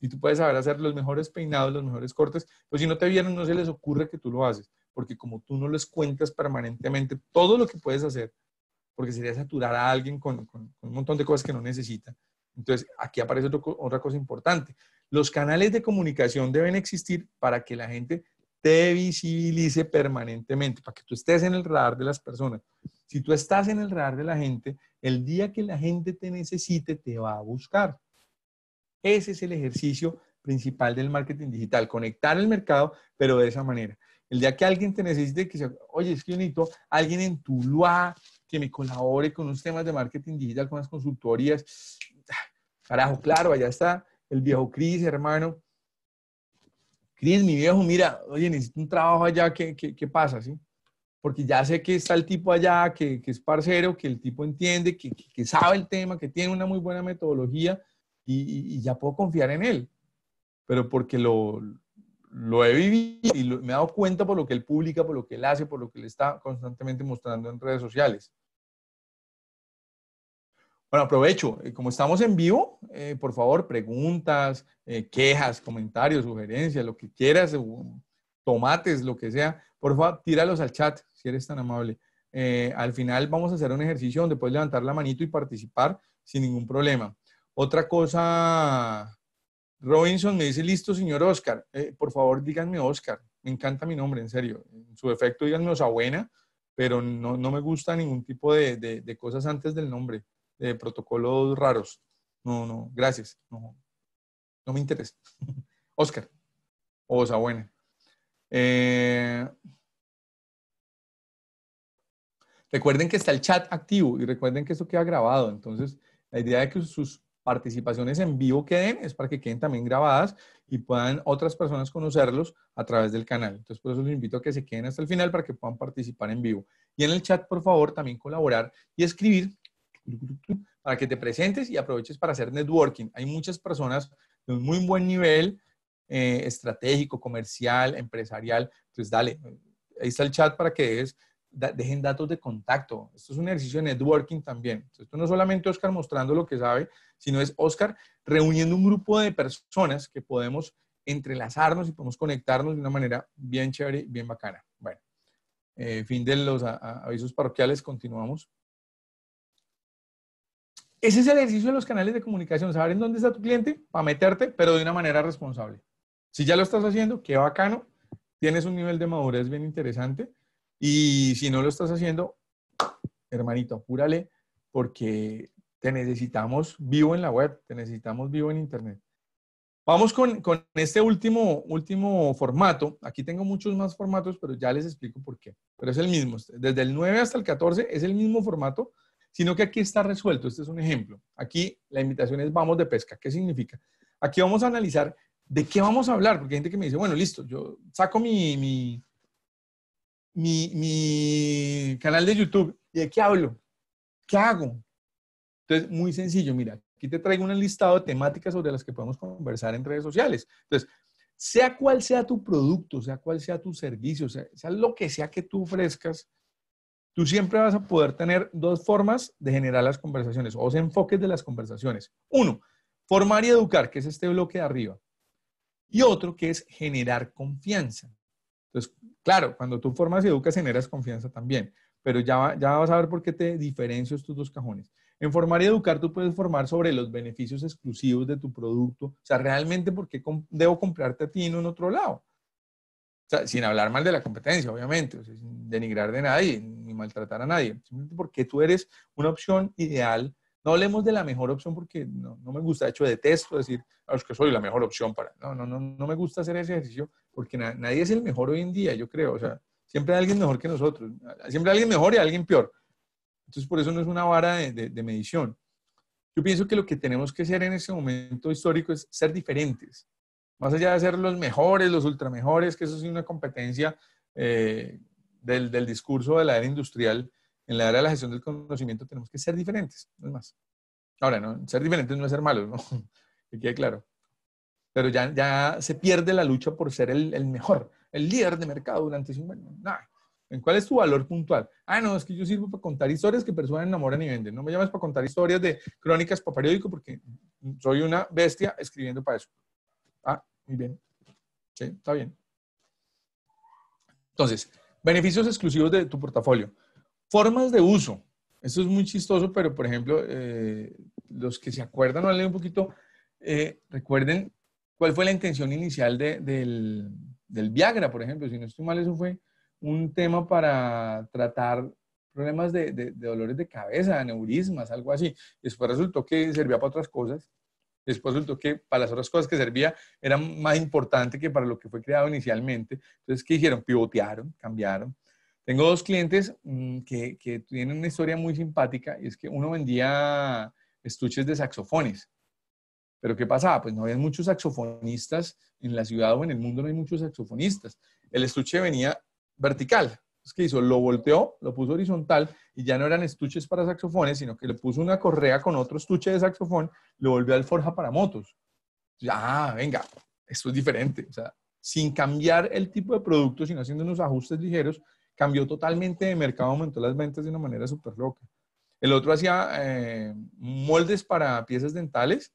Y tú puedes saber hacer los mejores peinados, los mejores cortes, pero si no te vieron no se les ocurre que tú lo haces, porque como tú no les cuentas permanentemente todo lo que puedes hacer, porque sería saturar a alguien con un montón de cosas que no necesita. Entonces, aquí aparece otra cosa importante. Los canales de comunicación deben existir para que la gente te visibilice permanentemente, para que tú estés en el radar de las personas. Si tú estás en el radar de la gente, el día que la gente te necesite, te va a buscar. Ese es el ejercicio principal del marketing digital, conectar el mercado, pero de esa manera. El día que alguien te necesite, que oye, es que yo necesito alguien en Tuluá que me colabore con unos temas de marketing digital, con las consultorías, Carajo, claro, allá está el viejo Cris, hermano. Cris, mi viejo, mira, oye, necesito un trabajo allá, ¿qué, pasa? ¿sí? Porque ya sé que está el tipo allá, que, es parcero, que el tipo entiende, que, sabe el tema, que tiene una muy buena metodología y, ya puedo confiar en él. Pero porque lo, he vivido y me he dado cuenta por lo que él publica, por lo que él hace, por lo que él está constantemente mostrando en redes sociales. Bueno, aprovecho, eh, como estamos en vivo, eh, por favor, preguntas, eh, quejas, comentarios, sugerencias, lo que quieras, tomates, lo que sea, por favor, tíralos al chat, si eres tan amable. al final vamos a hacer un ejercicio donde puedes levantar la manito y participar sin ningún problema. Otra cosa, Robinson me dice, listo, señor Oscar, por favor, díganme Oscar, me encanta mi nombre, en serio, en su efecto díganme Osabuena, pero no, me gusta ningún tipo de cosas antes del nombre de protocolos raros. No, no, gracias. No, me interesa. Oscar. O buena. Eh, recuerden que está el chat activo y recuerden que esto queda grabado. Entonces, la idea de que sus participaciones en vivo queden es para que queden también grabadas y puedan otras personas conocerlos a través del canal. Entonces, por eso les invito a que se queden hasta el final para que puedan participar en vivo. Y en el chat, por favor, también colaborar y escribir para que te presentes y aproveches para hacer networking. Hay muchas personas de un muy buen nivel eh, estratégico, comercial, empresarial. Entonces, dale, ahí está el chat para que dejen datos de contacto. Esto es un ejercicio de networking también. Entonces, esto no es solamente Oscar mostrando lo que sabe, sino es Oscar reuniendo un grupo de personas que podemos entrelazarnos y podemos conectarnos de una manera bien chévere, bien bacana. Bueno, eh, fin de los avisos parroquiales, continuamos. Ese es el ejercicio de los canales de comunicación, saber en dónde está tu cliente para meterte, pero de una manera responsable. Si ya lo estás haciendo, qué bacano, tienes un nivel de madurez bien interesante y si no lo estás haciendo, hermanito, apúrale porque te necesitamos vivo en la web, te necesitamos vivo en internet. Vamos con, con, este último, último formato. Aquí tengo muchos más formatos, pero ya les explico por qué. Pero es el mismo. Desde el 9 hasta el 14 es el mismo formato, sino que aquí está resuelto. Este es un ejemplo. Aquí la invitación es vamos de pesca. ¿Qué significa? Aquí vamos a analizar de qué vamos a hablar, porque hay gente que me dice, bueno, listo, yo saco mi, mi, mi, mi canal de YouTube y de qué hablo, qué hago. Entonces, muy sencillo, mira, aquí te traigo un listado de temáticas sobre las que podemos conversar en redes sociales. Entonces, sea cual sea tu producto, sea cual sea tu servicio, sea lo que sea que tú ofrezcas, tú siempre vas a poder tener dos formas de generar las conversaciones o dos enfoques de las conversaciones. Uno, formar y educar, que es este bloque de arriba. Y otro que es generar confianza. Entonces, claro, cuando tú formas y educas, generas confianza también. Pero ya, ya vas a ver por qué te diferencio estos dos cajones. En formar y educar, tú puedes formar sobre los beneficios exclusivos de tu producto. O sea, realmente, ¿por qué debo comprarte a ti en un otro lado? sin hablar mal de la competencia, obviamente, sin denigrar de nadie, ni maltratar a nadie, simplemente porque tú eres una opción ideal. No hablemos de la mejor opción porque no, me gusta, de hecho detesto decir, ah, es que soy la mejor opción para... No, no, no, no me gusta hacer ese ejercicio porque nadie es el mejor hoy en día, yo creo. O sea, siempre hay alguien mejor que nosotros, siempre hay alguien mejor y alguien peor. Entonces, por eso no es una vara de, medición. Yo pienso que lo que tenemos que hacer en ese momento histórico es ser diferentes, más allá de ser los mejores, los ultramejores, que eso es una competencia eh, del, del, discurso de la era industrial, en la era de la gestión del conocimiento tenemos que ser diferentes, no es más. Ahora, ¿no? ser diferentes no es ser malos, ¿no? que quede claro. Pero ya, ya se pierde la lucha por ser el, el mejor, el líder de mercado durante su... Nada. ¿En cuál es tu valor puntual? Ah, no, es que yo sirvo para contar historias que personas enamoran y venden. No me llamas para contar historias de crónicas para periódico porque soy una bestia escribiendo para eso. Muy bien. Sí, está bien. Entonces, beneficios exclusivos de tu portafolio. Formas de uso. Esto es muy chistoso, pero por ejemplo, eh, los que se acuerdan o han un poquito, eh, recuerden cuál fue la intención inicial del, Viagra, por ejemplo. Si no estoy mal, eso fue un tema para tratar problemas de, dolores de cabeza, aneurismas, algo así. Después resultó que servía para otras cosas. Después resultó que para las otras cosas que servía era más importante que para lo que fue creado inicialmente. Entonces, ¿qué hicieron? Pivotearon, cambiaron. Tengo dos clientes mm, que, que tienen una historia muy simpática y es que uno vendía estuches de saxofones. Pero ¿qué pasaba? Pues no había muchos saxofonistas en la ciudad o en el mundo, no hay muchos saxofonistas. El estuche venía vertical, ¿qué hizo? Lo volteó, lo puso horizontal y ya no eran estuches para saxofones, sino que le puso una correa con otro estuche de saxofón, lo volvió al forja para motos. ya, venga, esto es diferente. O sea, sin cambiar el tipo de producto, sino haciendo unos ajustes ligeros, cambió totalmente de mercado, aumentó las ventas de una manera súper loca. El otro hacía eh, moldes para piezas dentales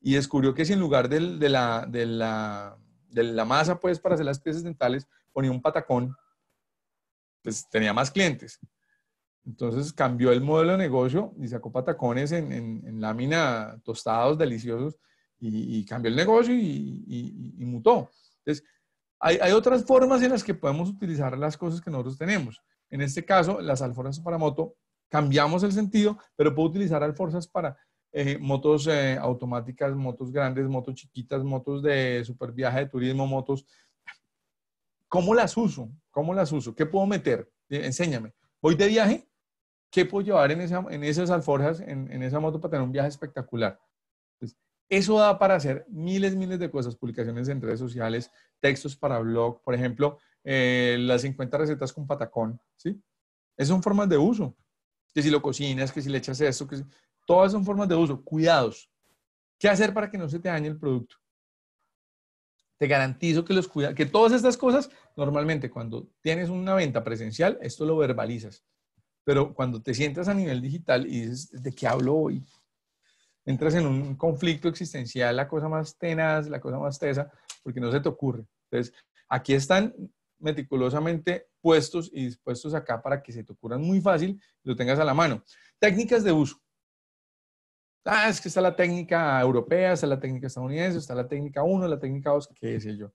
y descubrió que si en lugar de, la, de, la, de, la, masa, pues, para hacer las piezas dentales, ponía un patacón pues tenía más clientes. Entonces cambió el modelo de negocio y sacó patacones en, lámina tostados deliciosos y, cambió el negocio y, mutó. Entonces, hay, otras formas en las que podemos utilizar las cosas que nosotros tenemos. En este caso, las alforzas para moto, cambiamos el sentido, pero puedo utilizar alforzas para eh, motos eh, automáticas, motos grandes, motos chiquitas, motos de superviaje de turismo, motos. ¿Cómo las uso? ¿Cómo las uso? ¿Qué puedo meter? Eh, enséñame. Voy de viaje, ¿qué puedo llevar en, esas alforjas, en, esa moto para tener un viaje espectacular? eso da para hacer miles, miles de cosas, publicaciones en redes sociales, textos para blog, por ejemplo, eh, las 50 recetas con patacón, ¿sí? Esas son formas de uso. Que si lo cocinas, que si le echas esto, que si... todas son formas de uso. Cuidados. ¿Qué hacer para que no se te dañe el producto? te garantizo que los cuida, que todas estas cosas, normalmente cuando tienes una venta presencial, esto lo verbalizas. Pero cuando te sientas a nivel digital y dices, ¿de qué hablo hoy? Entras en un conflicto existencial, la cosa más tenaz, la cosa más tesa, porque no se te ocurre. Entonces, aquí están meticulosamente puestos y dispuestos acá para que se te ocurran muy fácil y lo tengas a la mano. Técnicas de uso. Ah, es que está la técnica europea, está la técnica estadounidense, está la técnica 1, la técnica 2, qué sé yo.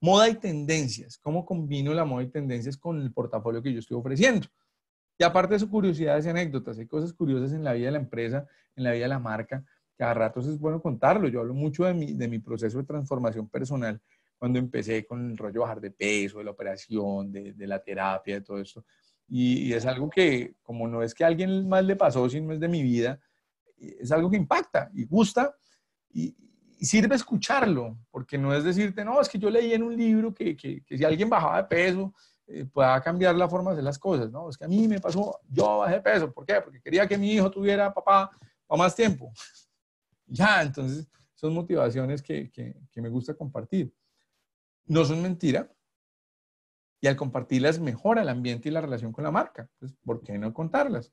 Moda y tendencias. ¿Cómo combino la moda y tendencias con el portafolio que yo estoy ofreciendo? Y aparte de sus curiosidades y anécdotas. Hay cosas curiosas en la vida de la empresa, en la vida de la marca, que a ratos es bueno contarlo. Yo hablo mucho de mi, proceso de transformación personal cuando empecé con el rollo bajar de peso, de la operación, de, la terapia, de todo esto. Y, es algo que, como no es que a alguien más le pasó, sino es de mi vida, es algo que impacta y gusta y, sirve escucharlo, porque no es decirte, no, es que yo leí en un libro que, si alguien bajaba de peso, eh, pueda cambiar la forma de hacer las cosas, ¿no? Es que a mí me pasó, yo bajé de peso, ¿por qué? Porque quería que mi hijo tuviera papá para más tiempo. ya, entonces son motivaciones que, me gusta compartir. No son mentira, y al compartirlas mejora el ambiente y la relación con la marca. Entonces, pues, ¿por qué no contarlas?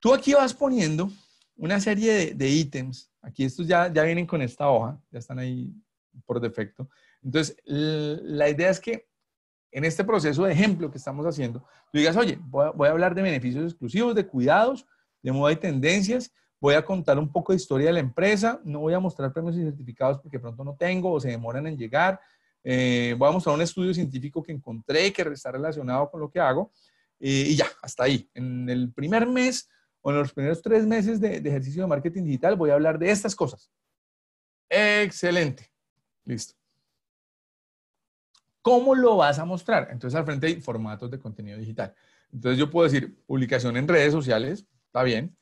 Tú aquí vas poniendo una serie de, ítems. Aquí estos ya, ya vienen con esta hoja, ya están ahí por defecto. Entonces, la idea es que en este proceso de ejemplo que estamos haciendo, tú digas, oye, voy a, hablar de beneficios exclusivos, de cuidados, de moda y tendencias, voy a contar un poco de historia de la empresa, no voy a mostrar premios y certificados porque pronto no tengo o se demoran en llegar, eh, voy a mostrar un estudio científico que encontré que está relacionado con lo que hago eh, y ya, hasta ahí. En el primer mes o en los primeros tres meses de, ejercicio de marketing digital voy a hablar de estas cosas. Excelente. Listo. ¿Cómo lo vas a mostrar? Entonces al frente hay formatos de contenido digital. Entonces yo puedo decir publicación en redes sociales, está bien.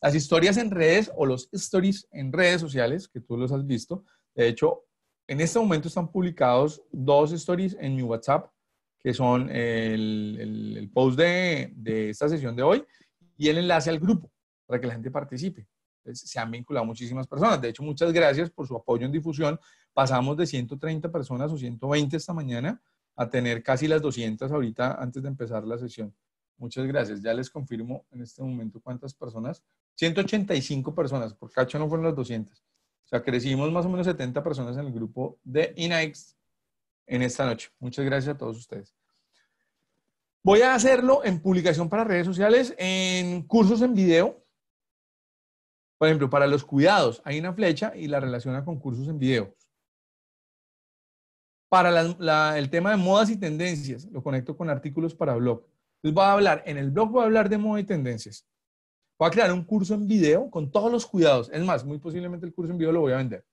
Las historias en redes o los stories en redes sociales, que tú los has visto. De hecho, en este momento están publicados dos stories en mi WhatsApp, que son el, post de, de, esta sesión de hoy y el enlace al grupo para que la gente participe. se han vinculado muchísimas personas. De hecho, muchas gracias por su apoyo en difusión. Pasamos de 130 personas o 120 esta mañana a tener casi las 200 ahorita antes de empezar la sesión. Muchas gracias. Ya les confirmo en este momento cuántas personas. 185 personas, por cacho no fueron las 200. O sea, crecimos más o menos 70 personas en el grupo de INAEX en esta noche. Muchas gracias a todos ustedes. Voy a hacerlo en publicación para redes sociales, en cursos en video. Por ejemplo, para los cuidados hay una flecha y la relaciona con cursos en video. Para el tema de modas y tendencias, lo conecto con artículos para blog. Entonces voy a hablar, en el blog voy a hablar de moda y tendencias. Voy a crear un curso en video con todos los cuidados. Es más, muy posiblemente el curso en video lo voy a vender.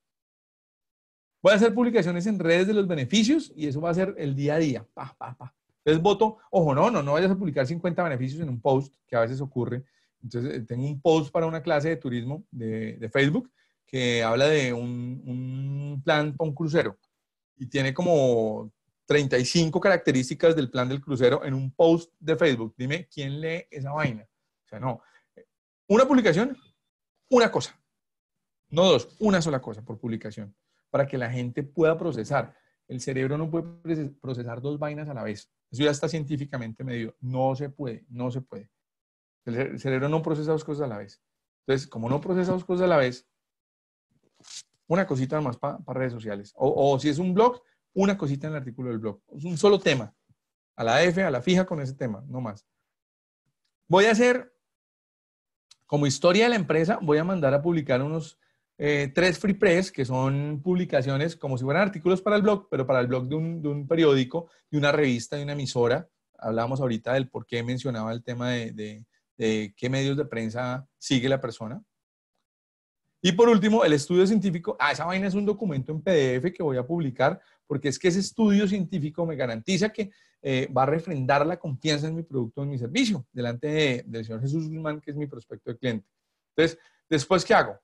Voy a hacer publicaciones en redes de los beneficios y eso va a ser el día a día. Pa, pa, pa. Entonces voto, ojo, no, no, no vayas a publicar 50 beneficios en un post, que a veces ocurre. Entonces, eh, tengo un post para una clase de turismo de, Facebook que habla de un, un plan para un crucero y tiene como 35 características del plan del crucero en un post de Facebook. Dime, ¿quién lee esa vaina? O sea, no. Una publicación, una cosa. No dos, una sola cosa por publicación, para que la gente pueda procesar. El cerebro no puede procesar dos vainas a la vez. Eso ya está científicamente medido. No se puede, no se puede. El cerebro no procesa dos cosas a la vez. Entonces, como no procesa dos cosas a la vez, una cosita más para redes sociales. O, o, si es un blog, una cosita en el artículo del blog. Es un solo tema. A la F, a la fija con ese tema, no más. Voy a hacer, como historia de la empresa, voy a mandar a publicar unos eh, tres free press, que son publicaciones como si fueran artículos para el blog, pero para el blog de un, periódico, de una revista, de una emisora. Hablábamos ahorita del por qué mencionaba el tema de, qué medios de prensa sigue la persona. Y por último, el estudio científico. Ah, esa vaina es un documento en PDF que voy a publicar porque es que ese estudio científico me garantiza que eh, va a refrendar la confianza en mi producto, en mi servicio, delante del señor Jesús Guzmán, que es mi prospecto de cliente. Entonces, ¿después qué hago?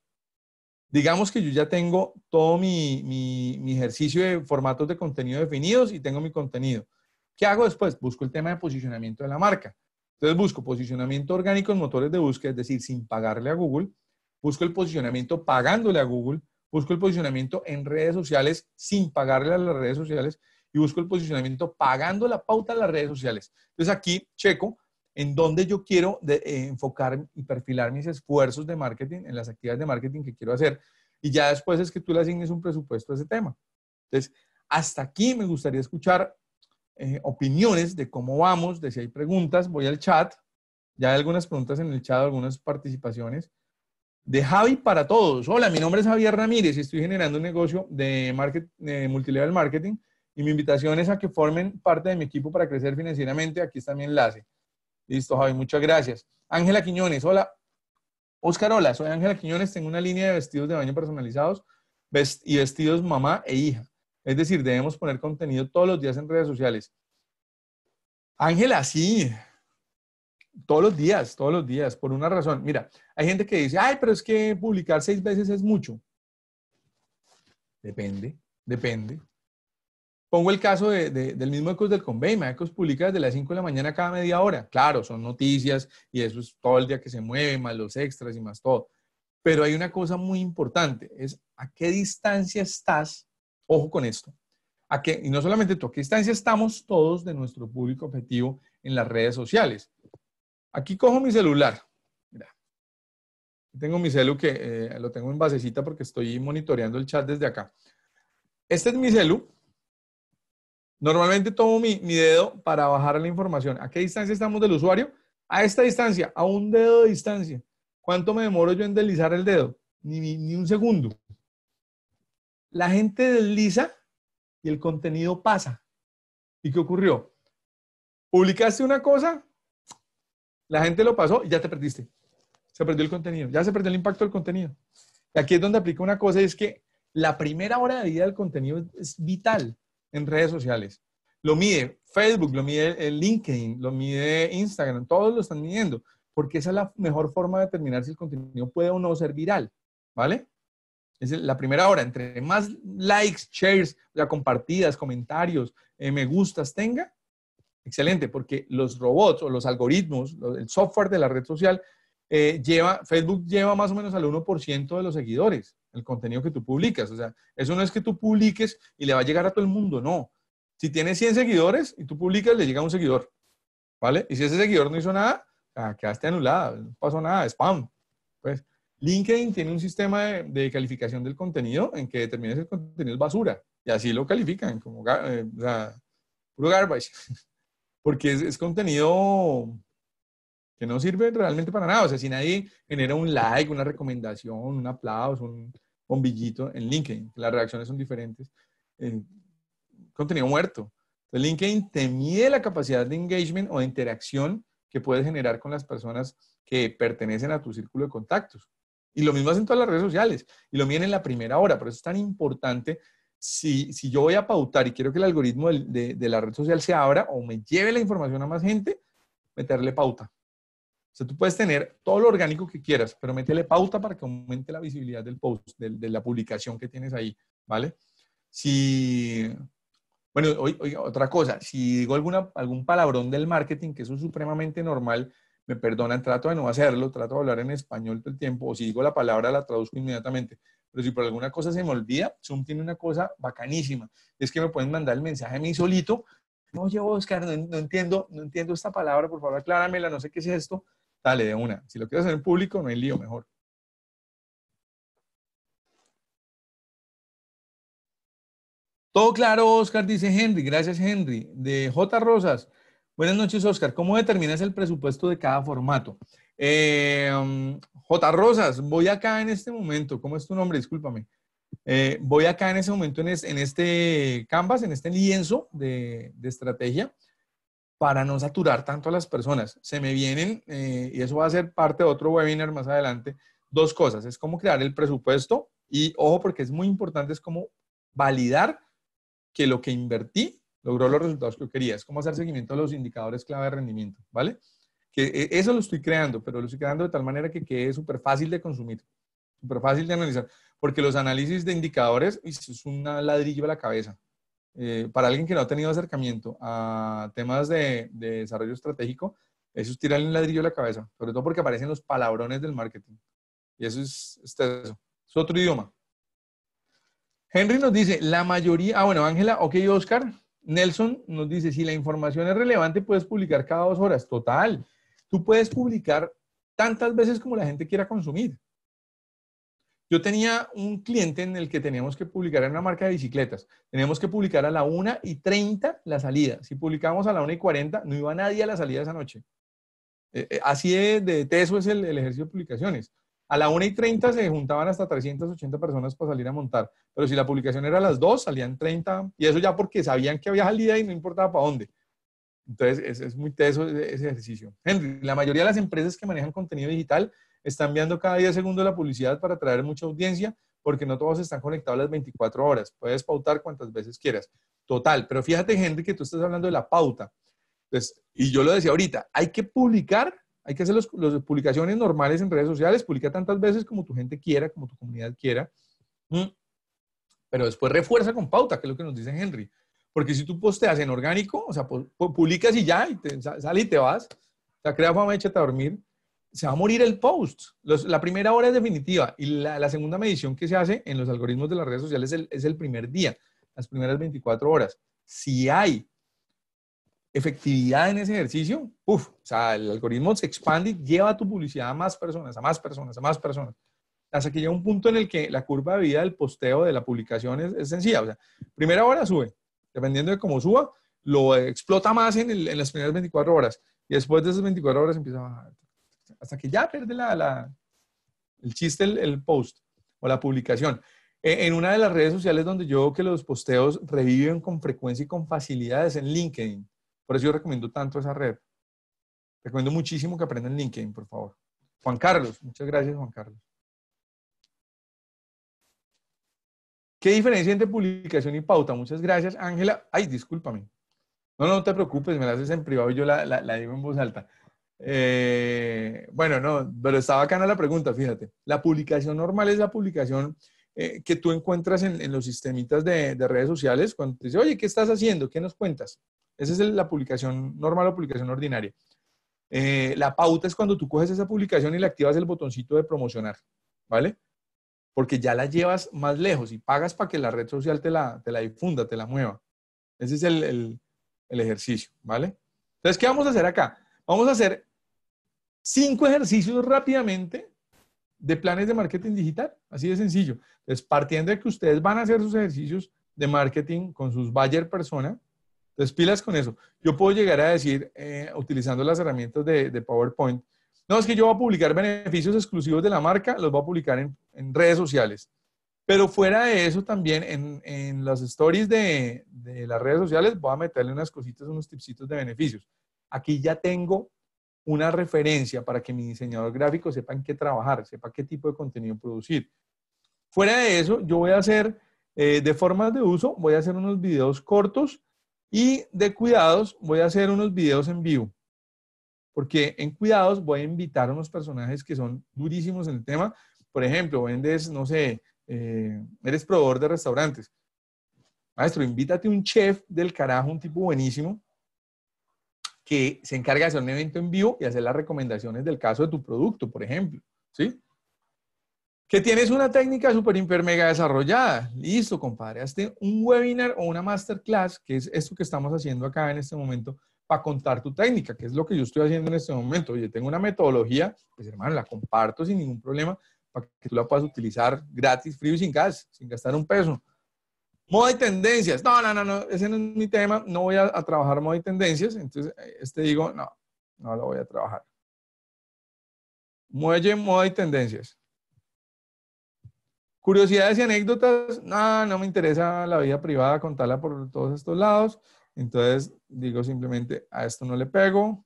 digamos que yo ya tengo todo mi, ejercicio de formatos de contenido definidos y tengo mi contenido. ¿Qué hago después? Busco el tema de posicionamiento de la marca. Entonces busco posicionamiento orgánico en motores de búsqueda, es decir, sin pagarle a Google. Busco el posicionamiento pagándole a Google. Busco el posicionamiento en redes sociales sin pagarle a las redes sociales. Y busco el posicionamiento pagando la pauta a las redes sociales. Entonces aquí checo en donde yo quiero eh, enfocar y perfilar mis esfuerzos de marketing, en las actividades de marketing que quiero hacer. Y ya después es que tú le asignes un presupuesto a ese tema. Entonces, hasta aquí me gustaría escuchar eh, opiniones de cómo vamos, de si hay preguntas. Voy al chat. Ya hay algunas preguntas en el chat, algunas participaciones. De Javi para todos. Hola, mi nombre es Javier Ramírez y estoy generando un negocio de multilevel marketing. Y mi invitación es a que formen parte de mi equipo para crecer financieramente. Aquí está mi enlace. Listo, Javi, muchas gracias. Ángela Quiñones, hola. Oscar, hola, soy Ángela Quiñones, tengo una línea de vestidos de baño personalizados y vestidos mamá e hija. Es decir, debemos poner contenido todos los días en redes sociales. Ángela, sí, todos los días, todos los días, por una razón. Mira, hay gente que dice, ay, pero es que publicar seis veces es mucho. Depende, depende. Pongo el caso del mismo Ecos del Convey, Ecos publica desde las 5 de la mañana cada media hora. Claro, son noticias y eso es todo el día que se mueve, más los extras y más todo. Pero hay una cosa muy importante, es a qué distancia estás, ojo con esto, a qué, y no solamente tú, a qué distancia estamos todos de nuestro público objetivo en las redes sociales. Aquí cojo mi celular, mira, tengo mi celu que eh, lo tengo en basecita porque estoy monitoreando el chat desde acá. Este es mi celu, Normalmente tomo mi, mi, dedo para bajar la información. ¿A qué distancia estamos del usuario? A esta distancia, a un dedo de distancia. ¿Cuánto me demoro yo en deslizar el dedo? Ni, ni, un segundo. La gente desliza y el contenido pasa. ¿Y qué ocurrió? Publicaste una cosa, la gente lo pasó y ya te perdiste. Se perdió el contenido, ya se perdió el impacto del contenido. Y aquí es donde aplica una cosa, es que la primera hora de vida del contenido es vital en redes sociales. Lo mide Facebook, lo mide el LinkedIn, lo mide Instagram, todos lo están midiendo, porque esa es la mejor forma de determinar si el contenido puede o no ser viral, ¿vale? Es la primera hora, entre más likes, shares, compartidas, comentarios, eh, me gustas tenga, excelente, porque los robots o los algoritmos, el software de la red social, eh, lleva, Facebook lleva más o menos al 1% de los seguidores el contenido que tú publicas. O sea, eso no es que tú publiques y le va a llegar a todo el mundo, no. Si tienes 100 seguidores y tú publicas, le llega a un seguidor, ¿vale? Y si ese seguidor no hizo nada, ah, quedaste anulada, no pasó nada, spam. Pues LinkedIn tiene un sistema de, calificación del contenido en que determina si el contenido es basura. Y así lo califican, como eh, o puro garbage. Porque es contenido que no sirve realmente para nada. O sea, si nadie genera un like, una recomendación, un aplauso, un bombillito en LinkedIn, las reacciones son diferentes, contenido muerto. Entonces, LinkedIn te mide la capacidad de engagement o de interacción que puedes generar con las personas que pertenecen a tu círculo de contactos. Y lo mismo hacen todas las redes sociales y lo miden en la primera hora. Por eso es tan importante si, si, yo voy a pautar y quiero que el algoritmo de, de, la red social se abra o me lleve la información a más gente, meterle pauta. O sea, tú puedes tener todo lo orgánico que quieras, pero métele pauta para que aumente la visibilidad del post, de, la publicación que tienes ahí, ¿vale? Si, bueno, otra cosa, si digo alguna, algún palabrón del marketing, que eso es supremamente normal, me perdonan, trato de no hacerlo, trato de hablar en español todo el tiempo, o si digo la palabra, la traduzco inmediatamente. Pero si por alguna cosa se me olvida, Zoom tiene una cosa bacanísima, es que me pueden mandar el mensaje a mí solito, oye Oscar, no, no entiendo, no entiendo esta palabra, por favor acláramela, no sé qué es esto, Dale, de una. Si lo quieres hacer en público, no hay lío, mejor. Todo claro, Oscar, dice Henry. Gracias, Henry. De J. Rosas. Buenas noches, Oscar. ¿Cómo determinas el presupuesto de cada formato? Eh, um, J. Rosas, voy acá en este momento. ¿Cómo es tu nombre? Discúlpame. Eh, voy acá en este momento en, este canvas, en este lienzo de estrategia para no saturar tanto a las personas. Se me vienen, eh, y eso va a ser parte de otro webinar más adelante, dos cosas. Es cómo crear el presupuesto y, ojo, porque es muy importante, es cómo validar que lo que invertí logró los resultados que yo quería. Es cómo hacer seguimiento a los indicadores clave de rendimiento, ¿vale? Que eh, eso lo estoy creando, pero lo estoy creando de tal manera que quede súper fácil de consumir, súper fácil de analizar, porque los análisis de indicadores es una ladrillo a la cabeza. Eh, para alguien que no ha tenido acercamiento a temas de, desarrollo estratégico, eso es tirarle un ladrillo a la cabeza, sobre todo porque aparecen los palabrones del marketing. Y eso es, eso. es otro idioma. Henry nos dice, la mayoría, ah bueno, Ángela, ok, Oscar. Nelson nos dice, si la información es relevante, puedes publicar cada dos horas. Total, tú puedes publicar tantas veces como la gente quiera consumir. Yo tenía un cliente en el que teníamos que publicar en una marca de bicicletas. Teníamos que publicar a la 1 y 30 la salida. Si publicábamos a la 1 y 40, no iba nadie a la salida esa noche. Eh, eh, así de, teso es el, ejercicio de publicaciones. A la 1 y 30 se juntaban hasta 380 personas para salir a montar. Pero si la publicación era a las 2, salían 30. Y eso ya porque sabían que había salida y no importaba para dónde. Entonces, es, muy teso ese, ese ejercicio. Henry, la mayoría de las empresas que manejan contenido digital están enviando cada 10 segundos la publicidad para atraer mucha audiencia, porque no todos están conectados las 24 horas. Puedes pautar cuantas veces quieras. Total, pero fíjate, Henry, que tú estás hablando de la pauta. Pues, y yo lo decía ahorita, hay que publicar, hay que hacer las publicaciones normales en redes sociales, publica tantas veces como tu gente quiera, como tu comunidad quiera. Pero después refuerza con pauta, que es lo que nos dice Henry. Porque si tú posteas en orgánico, o sea, publicas y ya, y te, sale y te vas, o sea, crea fama, échate a dormir se va a morir el post. la primera hora es definitiva y la, segunda medición que se hace en los algoritmos de las redes sociales es el, primer día, las primeras 24 horas. Si hay efectividad en ese ejercicio, uff, o sea, el algoritmo se expande y lleva tu publicidad a más personas, a más personas, a más personas. Hasta que llega un punto en el que la curva de vida del posteo de la publicación es, sencilla. O sea, primera hora sube, dependiendo de cómo suba, lo explota más en, en las primeras 24 horas. Y después de esas 24 horas empieza a bajar hasta que ya pierde la, el chiste, el, post o la publicación. E, en, una de las redes sociales donde yo veo que los posteos reviven con frecuencia y con facilidades en LinkedIn. Por eso yo recomiendo tanto esa red. Recomiendo muchísimo que aprendan LinkedIn, por favor. Juan Carlos, muchas gracias, Juan Carlos. ¿Qué diferencia entre publicación y pauta? Muchas gracias, Ángela. Ay, discúlpame. No, no te preocupes, me la haces en privado y yo la digo en voz alta. Eh, bueno, no, pero está bacana la pregunta, fíjate. La publicación normal es la publicación eh, que tú encuentras en, los sistemitas de, redes sociales cuando te dice, oye, ¿qué estás haciendo? ¿Qué nos cuentas? Esa es la publicación normal o publicación ordinaria. Eh, la pauta es cuando tú coges esa publicación y le activas el botoncito de promocionar, ¿vale? Porque ya la llevas más lejos y pagas para que la red social te la, difunda, te la mueva. Ese es el, el ejercicio, ¿vale? Entonces, ¿qué vamos a hacer acá? Vamos a hacer cinco ejercicios rápidamente de planes de marketing digital. Así de sencillo. Entonces, partiendo de que ustedes van a hacer sus ejercicios de marketing con sus buyer persona, entonces pilas con eso. Yo puedo llegar a decir, eh, utilizando las herramientas de, PowerPoint, no es que yo voy a publicar beneficios exclusivos de la marca, los voy a publicar en, redes sociales. Pero fuera de eso, también en, las stories de, de, las redes sociales voy a meterle unas cositas, unos tipsitos de beneficios. Aquí ya tengo una referencia para que mi diseñador gráfico sepa en qué trabajar, sepa qué tipo de contenido producir. Fuera de eso, yo voy a hacer eh, de formas de uso, voy a hacer unos videos cortos y de cuidados voy a hacer unos videos en vivo. Porque en cuidados voy a invitar a unos personajes que son durísimos en el tema. Por ejemplo, vendes, no sé, eh, eres proveedor de restaurantes. Maestro, invítate un chef del carajo, un tipo buenísimo, que se encarga de hacer un evento en vivo y hacer las recomendaciones del caso de tu producto, por ejemplo, ¿sí? Que tienes una técnica super, hiper mega desarrollada. Listo, compadre. Hazte un webinar o una masterclass, que es esto que estamos haciendo acá en este momento, para contar tu técnica, que es lo que yo estoy haciendo en este momento. Oye, tengo una metodología, pues hermano, la comparto sin ningún problema para que tú la puedas utilizar gratis, frío y sin gas, sin gastar un peso. Moda y tendencias. No, no, no, no, ese no es mi tema. No voy a, trabajar moda y tendencias. Entonces, eh, este digo, no, no lo voy a trabajar. Muelle, moda y tendencias. Curiosidades y anécdotas. No, no me interesa la vida privada contarla por todos estos lados. Entonces, digo simplemente, a esto no le pego.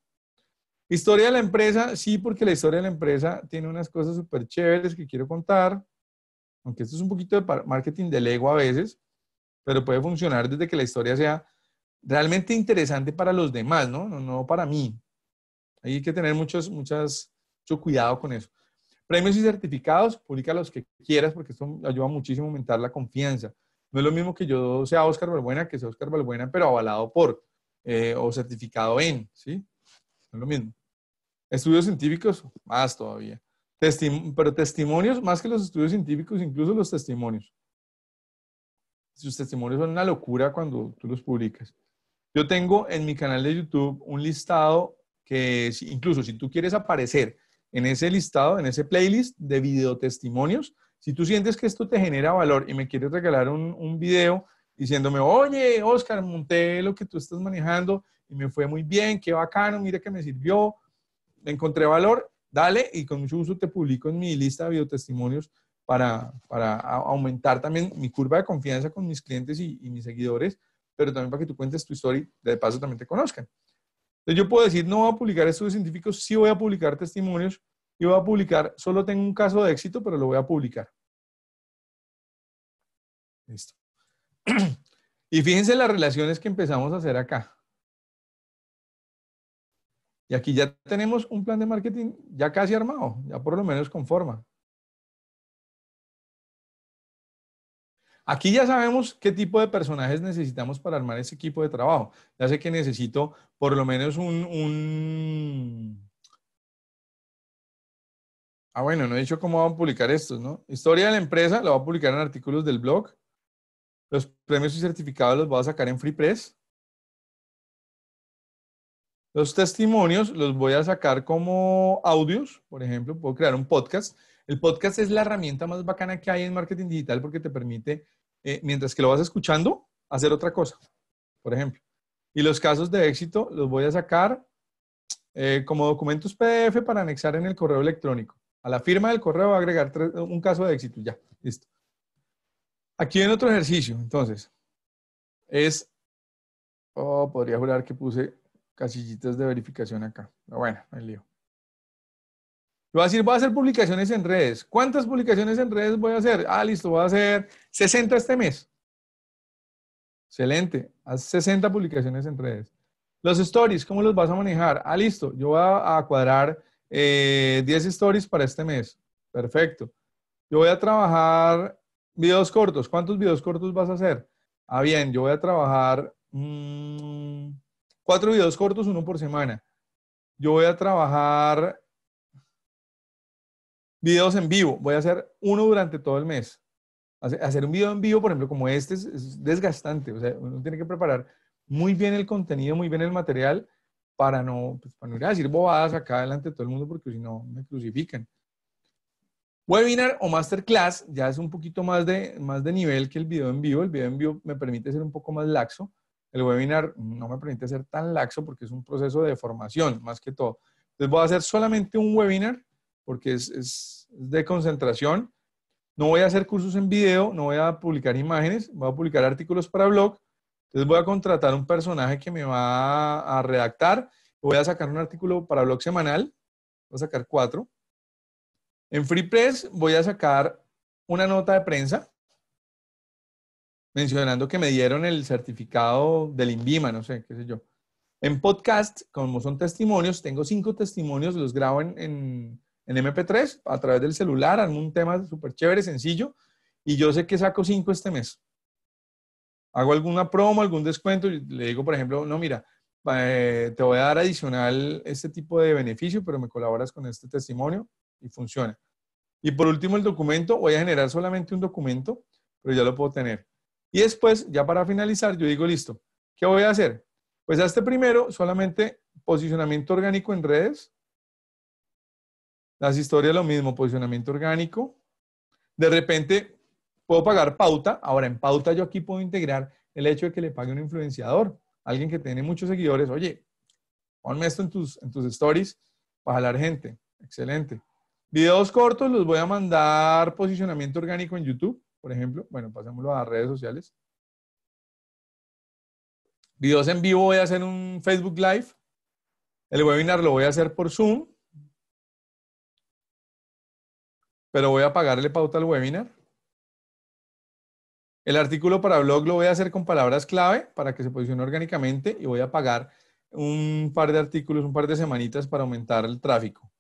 Historia de la empresa, sí, porque la historia de la empresa tiene unas cosas súper chéveres que quiero contar, aunque esto es un poquito de marketing de ego a veces, pero puede funcionar desde que la historia sea realmente interesante para los demás, ¿no? No, para mí. Hay que tener muchas, mucho cuidado con eso. Premios y certificados, publica los que quieras porque esto ayuda muchísimo a aumentar la confianza. No es lo mismo que yo sea Oscar Balbuena que sea Oscar Balbuena, pero avalado por eh, o certificado en, ¿sí? No es lo mismo. Estudios científicos, más todavía. pero testimonios, más que los estudios científicos, incluso los testimonios sus testimonios son una locura cuando tú los publicas. Yo tengo en mi canal de YouTube un listado que incluso si tú quieres aparecer en ese listado, en ese playlist de videotestimonios, si tú sientes que esto te genera valor y me quieres regalar un, un video diciéndome, oye, Oscar, monté lo que tú estás manejando y me fue muy bien, qué bacano, mira que me sirvió, encontré valor, dale y con mucho gusto te publico en mi lista de videotestimonios para, aumentar también mi curva de confianza con mis clientes y, y, mis seguidores, pero también para que tú cuentes tu historia y de paso también te conozcan. Entonces yo puedo decir, no voy a publicar estudios científicos, sí voy a publicar testimonios y voy a publicar, solo tengo un caso de éxito, pero lo voy a publicar. Listo. Y fíjense las relaciones que empezamos a hacer acá. Y aquí ya tenemos un plan de marketing ya casi armado, ya por lo menos con forma. Aquí ya sabemos qué tipo de personajes necesitamos para armar ese equipo de trabajo. Ya sé que necesito por lo menos un... Ah, bueno, no he dicho cómo van a publicar estos, ¿no? Historia de la empresa, la voy a publicar en artículos del blog. Los premios y certificados los voy a sacar en Free Press. Los testimonios los voy a sacar como audios, por ejemplo, puedo crear un podcast. El podcast es la herramienta más bacana que hay en marketing digital porque te permite eh, mientras que lo vas escuchando, hacer otra cosa, por ejemplo. Y los casos de éxito los voy a sacar eh, como documentos PDF para anexar en el correo electrónico. A la firma del correo voy a agregar un caso de éxito. Ya, listo. Aquí en otro ejercicio, entonces, es, oh, podría jurar que puse casillitas de verificación acá. bueno, el lío. Voy a decir, voy a hacer publicaciones en redes. ¿Cuántas publicaciones en redes voy a hacer? Ah, listo, voy a hacer 60 este mes. Excelente, haz 60 publicaciones en redes. Los stories, ¿cómo los vas a manejar? Ah, listo, yo voy a, cuadrar 10 eh, stories para este mes. Perfecto. Yo voy a trabajar videos cortos. ¿Cuántos videos cortos vas a hacer? Ah, bien, yo voy a trabajar mm, cuatro videos cortos, uno por semana. Yo voy a trabajar Videos en vivo. Voy a hacer uno durante todo el mes. Hacer un video en vivo, por ejemplo, como este, es, desgastante. O sea, uno tiene que preparar muy bien el contenido, muy bien el material, para no, pues, para no ir a decir bobadas acá delante de todo el mundo, porque si no, me crucifican. Webinar o masterclass ya es un poquito más de, más de nivel que el video en vivo. El video en vivo me permite ser un poco más laxo. El webinar no me permite ser tan laxo porque es un proceso de formación, más que todo. Entonces voy a hacer solamente un webinar porque es, de concentración. No voy a hacer cursos en video, no voy a publicar imágenes, voy a publicar artículos para blog. Entonces voy a contratar un personaje que me va a redactar. Voy a sacar un artículo para blog semanal. Voy a sacar cuatro. En Free Press voy a sacar una nota de prensa mencionando que me dieron el certificado del INVIMA, no sé, qué sé yo. En podcast, como son testimonios, tengo cinco testimonios, los grabo en, en MP3 a través del celular, algún un tema súper chévere, sencillo, y yo sé que saco cinco este mes. Hago alguna promo, algún descuento, y le digo, por ejemplo, no, mira, eh, te voy a dar adicional este tipo de beneficio, pero me colaboras con este testimonio y funciona. Y por último, el documento, voy a generar solamente un documento, pero ya lo puedo tener. Y después, ya para finalizar, yo digo, listo, ¿qué voy a hacer? Pues a este primero, solamente posicionamiento orgánico en redes, las historias lo mismo, posicionamiento orgánico. De repente puedo pagar pauta. Ahora en pauta yo aquí puedo integrar el hecho de que le pague un influenciador, alguien que tiene muchos seguidores. Oye, ponme esto en tus, en tus stories para jalar gente. Excelente. Videos cortos los voy a mandar posicionamiento orgánico en YouTube, por ejemplo. Bueno, pasémoslo a redes sociales. Videos en vivo voy a hacer un Facebook Live. El webinar lo voy a hacer por Zoom. pero voy a pagarle pauta al webinar. El artículo para blog lo voy a hacer con palabras clave para que se posicione orgánicamente y voy a pagar un par de artículos, un par de semanitas para aumentar el tráfico.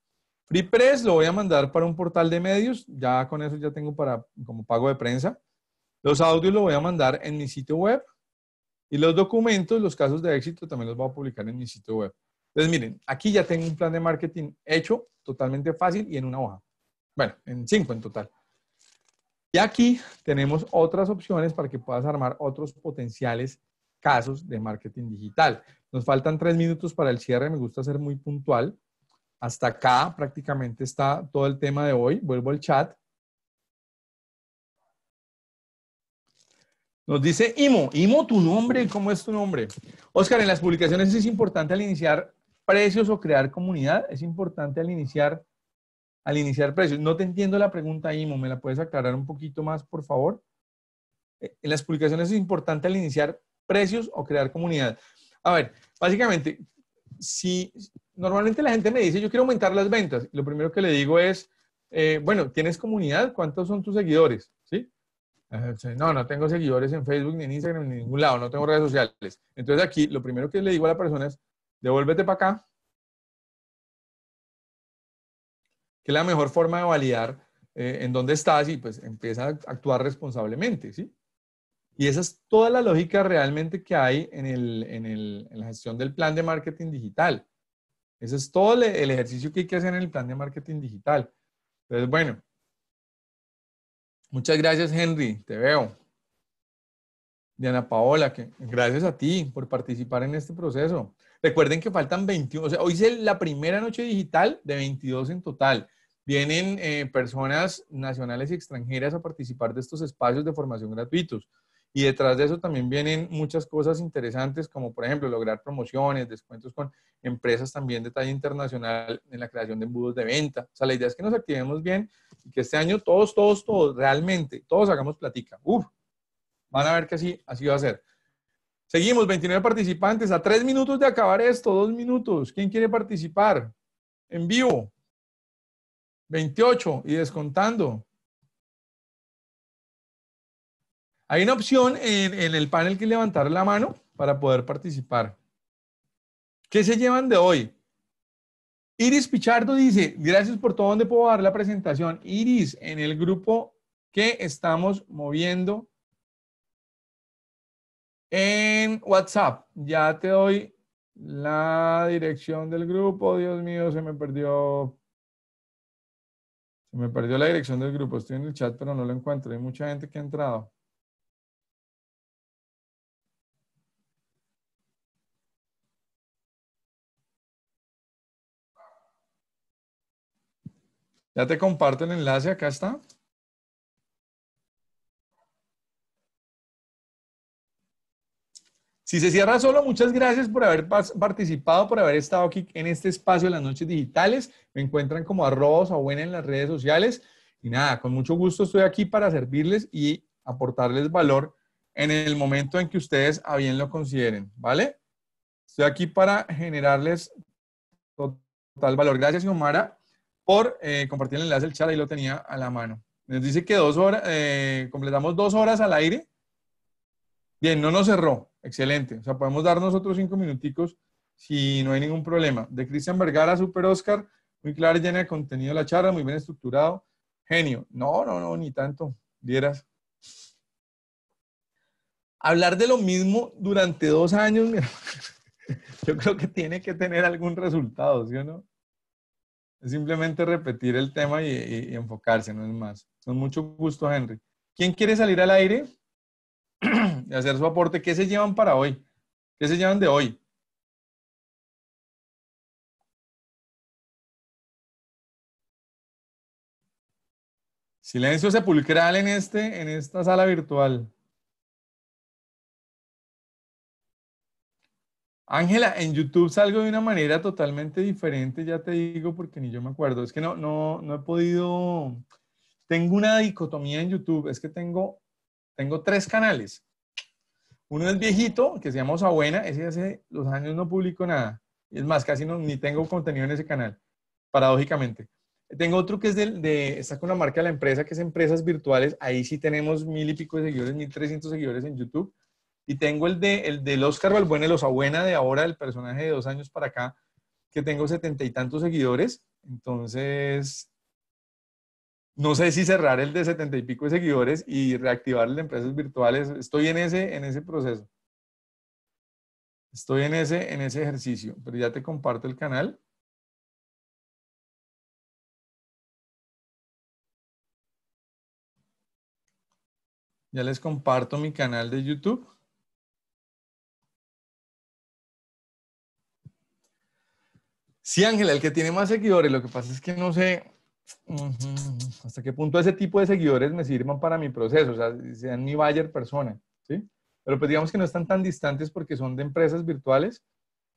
Free Press lo voy a mandar para un portal de medios, ya con eso ya tengo para como pago de prensa. Los audios lo voy a mandar en mi sitio web y los documentos, los casos de éxito también los voy a publicar en mi sitio web. Entonces miren, aquí ya tengo un plan de marketing hecho, totalmente fácil y en una hoja. Bueno, en cinco en total. Y aquí tenemos otras opciones para que puedas armar otros potenciales casos de marketing digital. Nos faltan tres minutos para el cierre, me gusta ser muy puntual. Hasta acá prácticamente está todo el tema de hoy. Vuelvo al chat. Nos dice Imo, Imo, tu nombre, ¿cómo es tu nombre? Oscar, en las publicaciones es importante al iniciar precios o crear comunidad, es importante al iniciar al iniciar precios. No te entiendo la pregunta, Imo, ¿me la puedes aclarar un poquito más, por favor? Eh, en las publicaciones es importante al iniciar precios o crear comunidad. A ver, básicamente, si normalmente la gente me dice, yo quiero aumentar las ventas, lo primero que le digo es, eh, bueno, ¿tienes comunidad? ¿Cuántos son tus seguidores? ¿Sí? Eh, no, no tengo seguidores en Facebook, ni en Instagram, ni en ningún lado, no tengo redes sociales. Entonces aquí lo primero que le digo a la persona es, devuélvete para acá, que es la mejor forma de validar eh, en dónde estás y pues empieza a actuar responsablemente, ¿sí? Y esa es toda la lógica realmente que hay en, la gestión del plan de marketing digital. Ese es todo el, ejercicio que hay que hacer en el plan de marketing digital. Entonces, bueno, muchas gracias Henry, te veo. Diana Paola, gracias a ti por participar en este proceso. Recuerden que faltan 21, o sea, hoy es la primera noche digital de 22 en total. Vienen eh, personas nacionales y extranjeras a participar de estos espacios de formación gratuitos. Y detrás de eso también vienen muchas cosas interesantes, como por ejemplo lograr promociones, descuentos con empresas también de talla internacional en la creación de embudos de venta. O sea, la idea es que nos activemos bien y que este año todos, todos, todos, realmente, todos hagamos platica. Uf, van a ver que así, así va a ser. Seguimos, 29 participantes. A tres minutos de acabar esto, dos minutos. ¿Quién quiere participar? En vivo. 28 y descontando. Hay una opción en, el panel que levantar la mano para poder participar. ¿Qué se llevan de hoy? Iris Pichardo dice, gracias por todo donde puedo dar la presentación. Iris, en el grupo que estamos moviendo en WhatsApp. Ya te doy la dirección del grupo. Dios mío, se me perdió. Se me perdió la dirección del grupo. Estoy en el chat, pero no lo encuentro. Hay mucha gente que ha entrado. Ya te comparto el enlace, acá está. Si se cierra solo, muchas gracias por haber participado, por haber estado aquí en este espacio de las noches digitales. Me encuentran como Arroz o buena en las redes sociales. Y nada, con mucho gusto estoy aquí para servirles y aportarles valor en el momento en que ustedes a bien lo consideren, ¿vale? Estoy aquí para generarles total valor. Gracias, Yomara, por eh, compartir el enlace del chat, ahí lo tenía a la mano. Nos dice que dos horas, eh, completamos dos horas al aire. Bien, no nos cerró. Excelente. O sea, podemos darnos otros cinco minuticos si no hay ningún problema. De Cristian Vergara, Super Oscar, muy claro llena de contenido la charla, muy bien estructurado. Genio. No, no, no, ni tanto. Vieras. Hablar de lo mismo durante dos años, yo creo que tiene que tener algún resultado, ¿sí o no? Es simplemente repetir el tema y, enfocarse, no es más. Con mucho gusto, Henry. ¿Quién quiere salir al aire? y hacer su aporte. ¿Qué se llevan para hoy? ¿Qué se llevan de hoy? Silencio sepulcral en, este, en esta sala virtual. Ángela, en YouTube salgo de una manera totalmente diferente, ya te digo, porque ni yo me acuerdo. Es que no, no, no he podido. Tengo una dicotomía en YouTube, es que tengo, tengo tres canales. Uno es viejito, que se llama Osabuena, ese hace los años no publico nada. Es más, casi no, ni tengo contenido en ese canal, paradójicamente. Tengo otro que es de, de, está con la marca de la empresa, que es Empresas Virtuales. Ahí sí tenemos mil y pico de seguidores, mil trescientos seguidores en YouTube. Y tengo el, de, el del Oscar Balbuena, los Osabuena de ahora, el personaje de dos años para acá, que tengo setenta y tantos seguidores. Entonces, no sé si cerrar el de setenta y pico de seguidores y reactivar el de empresas virtuales. Estoy en ese, en ese proceso. Estoy en ese, en ese ejercicio, pero ya te comparto el canal. Ya les comparto mi canal de YouTube. Sí, Ángela, el que tiene más seguidores, lo que pasa es que no sé, hasta qué punto ese tipo de seguidores me sirvan para mi proceso, o sea, sean mi buyer persona, ¿sí? Pero pues digamos que no están tan distantes porque son de empresas virtuales,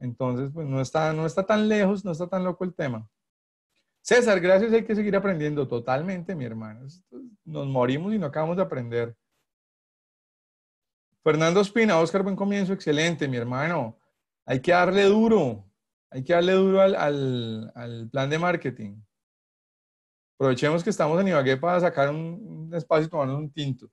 entonces pues no está, no está tan lejos, no está tan loco el tema. César, gracias, hay que seguir aprendiendo totalmente, mi hermano. Nos morimos y no acabamos de aprender. Fernando Espina, Oscar, buen comienzo, excelente, mi hermano. Hay que darle duro, hay que darle duro al, al plan de marketing. Aprovechemos que estamos en Ibagué para sacar un, espacio y tomarnos un tinto.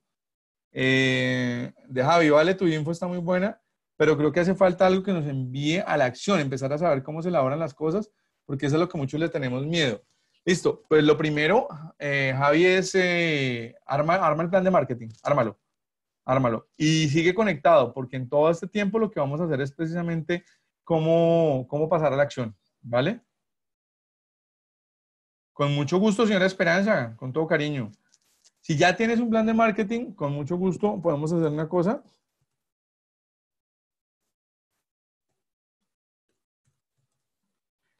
Eh, de Javi, vale, tu info está muy buena, pero creo que hace falta algo que nos envíe a la acción, empezar a saber cómo se elaboran las cosas, porque eso es lo que muchos le tenemos miedo. Listo, pues lo primero, eh, Javi, es eh, arma, arma el plan de marketing, ármalo, ármalo. Y sigue conectado, porque en todo este tiempo lo que vamos a hacer es precisamente cómo, cómo pasar a la acción, ¿vale? Con mucho gusto, señora Esperanza, con todo cariño. Si ya tienes un plan de marketing, con mucho gusto podemos hacer una cosa.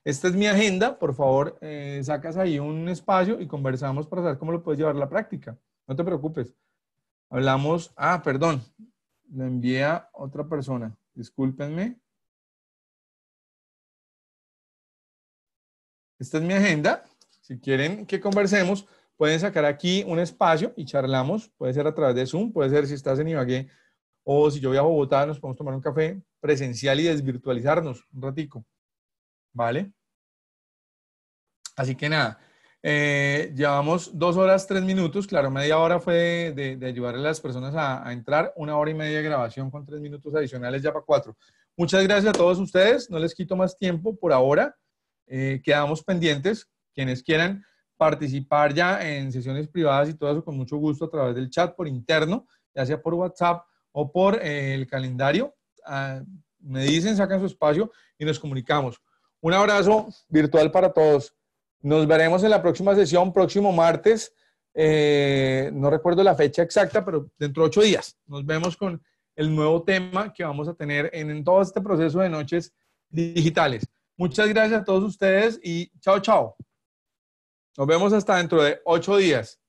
Esta es mi agenda, por favor, eh, sacas ahí un espacio y conversamos para saber cómo lo puedes llevar a la práctica. No te preocupes. Hablamos, ah, perdón, la envía otra persona. Discúlpenme. Esta es mi agenda. Si quieren que conversemos, pueden sacar aquí un espacio y charlamos. Puede ser a través de Zoom, puede ser si estás en Ibagué o si yo voy a Bogotá, nos podemos tomar un café presencial y desvirtualizarnos un ratico. ¿Vale? Así que nada, eh, llevamos dos horas, tres minutos. Claro, media hora fue de, ayudar a las personas a, entrar. Una hora y media de grabación con tres minutos adicionales ya para cuatro. Muchas gracias a todos ustedes. No les quito más tiempo por ahora. Eh, quedamos pendientes quienes quieran participar ya en sesiones privadas y todo eso con mucho gusto a través del chat por interno, ya sea por WhatsApp o por eh, el calendario. Ah, me dicen, sacan su espacio y nos comunicamos. Un abrazo virtual para todos. Nos veremos en la próxima sesión, próximo martes. Eh, no recuerdo la fecha exacta, pero dentro de ocho días nos vemos con el nuevo tema que vamos a tener en todo este proceso de noches digitales. Muchas gracias a todos ustedes y chao, chao. Nos vemos hasta dentro de ocho días.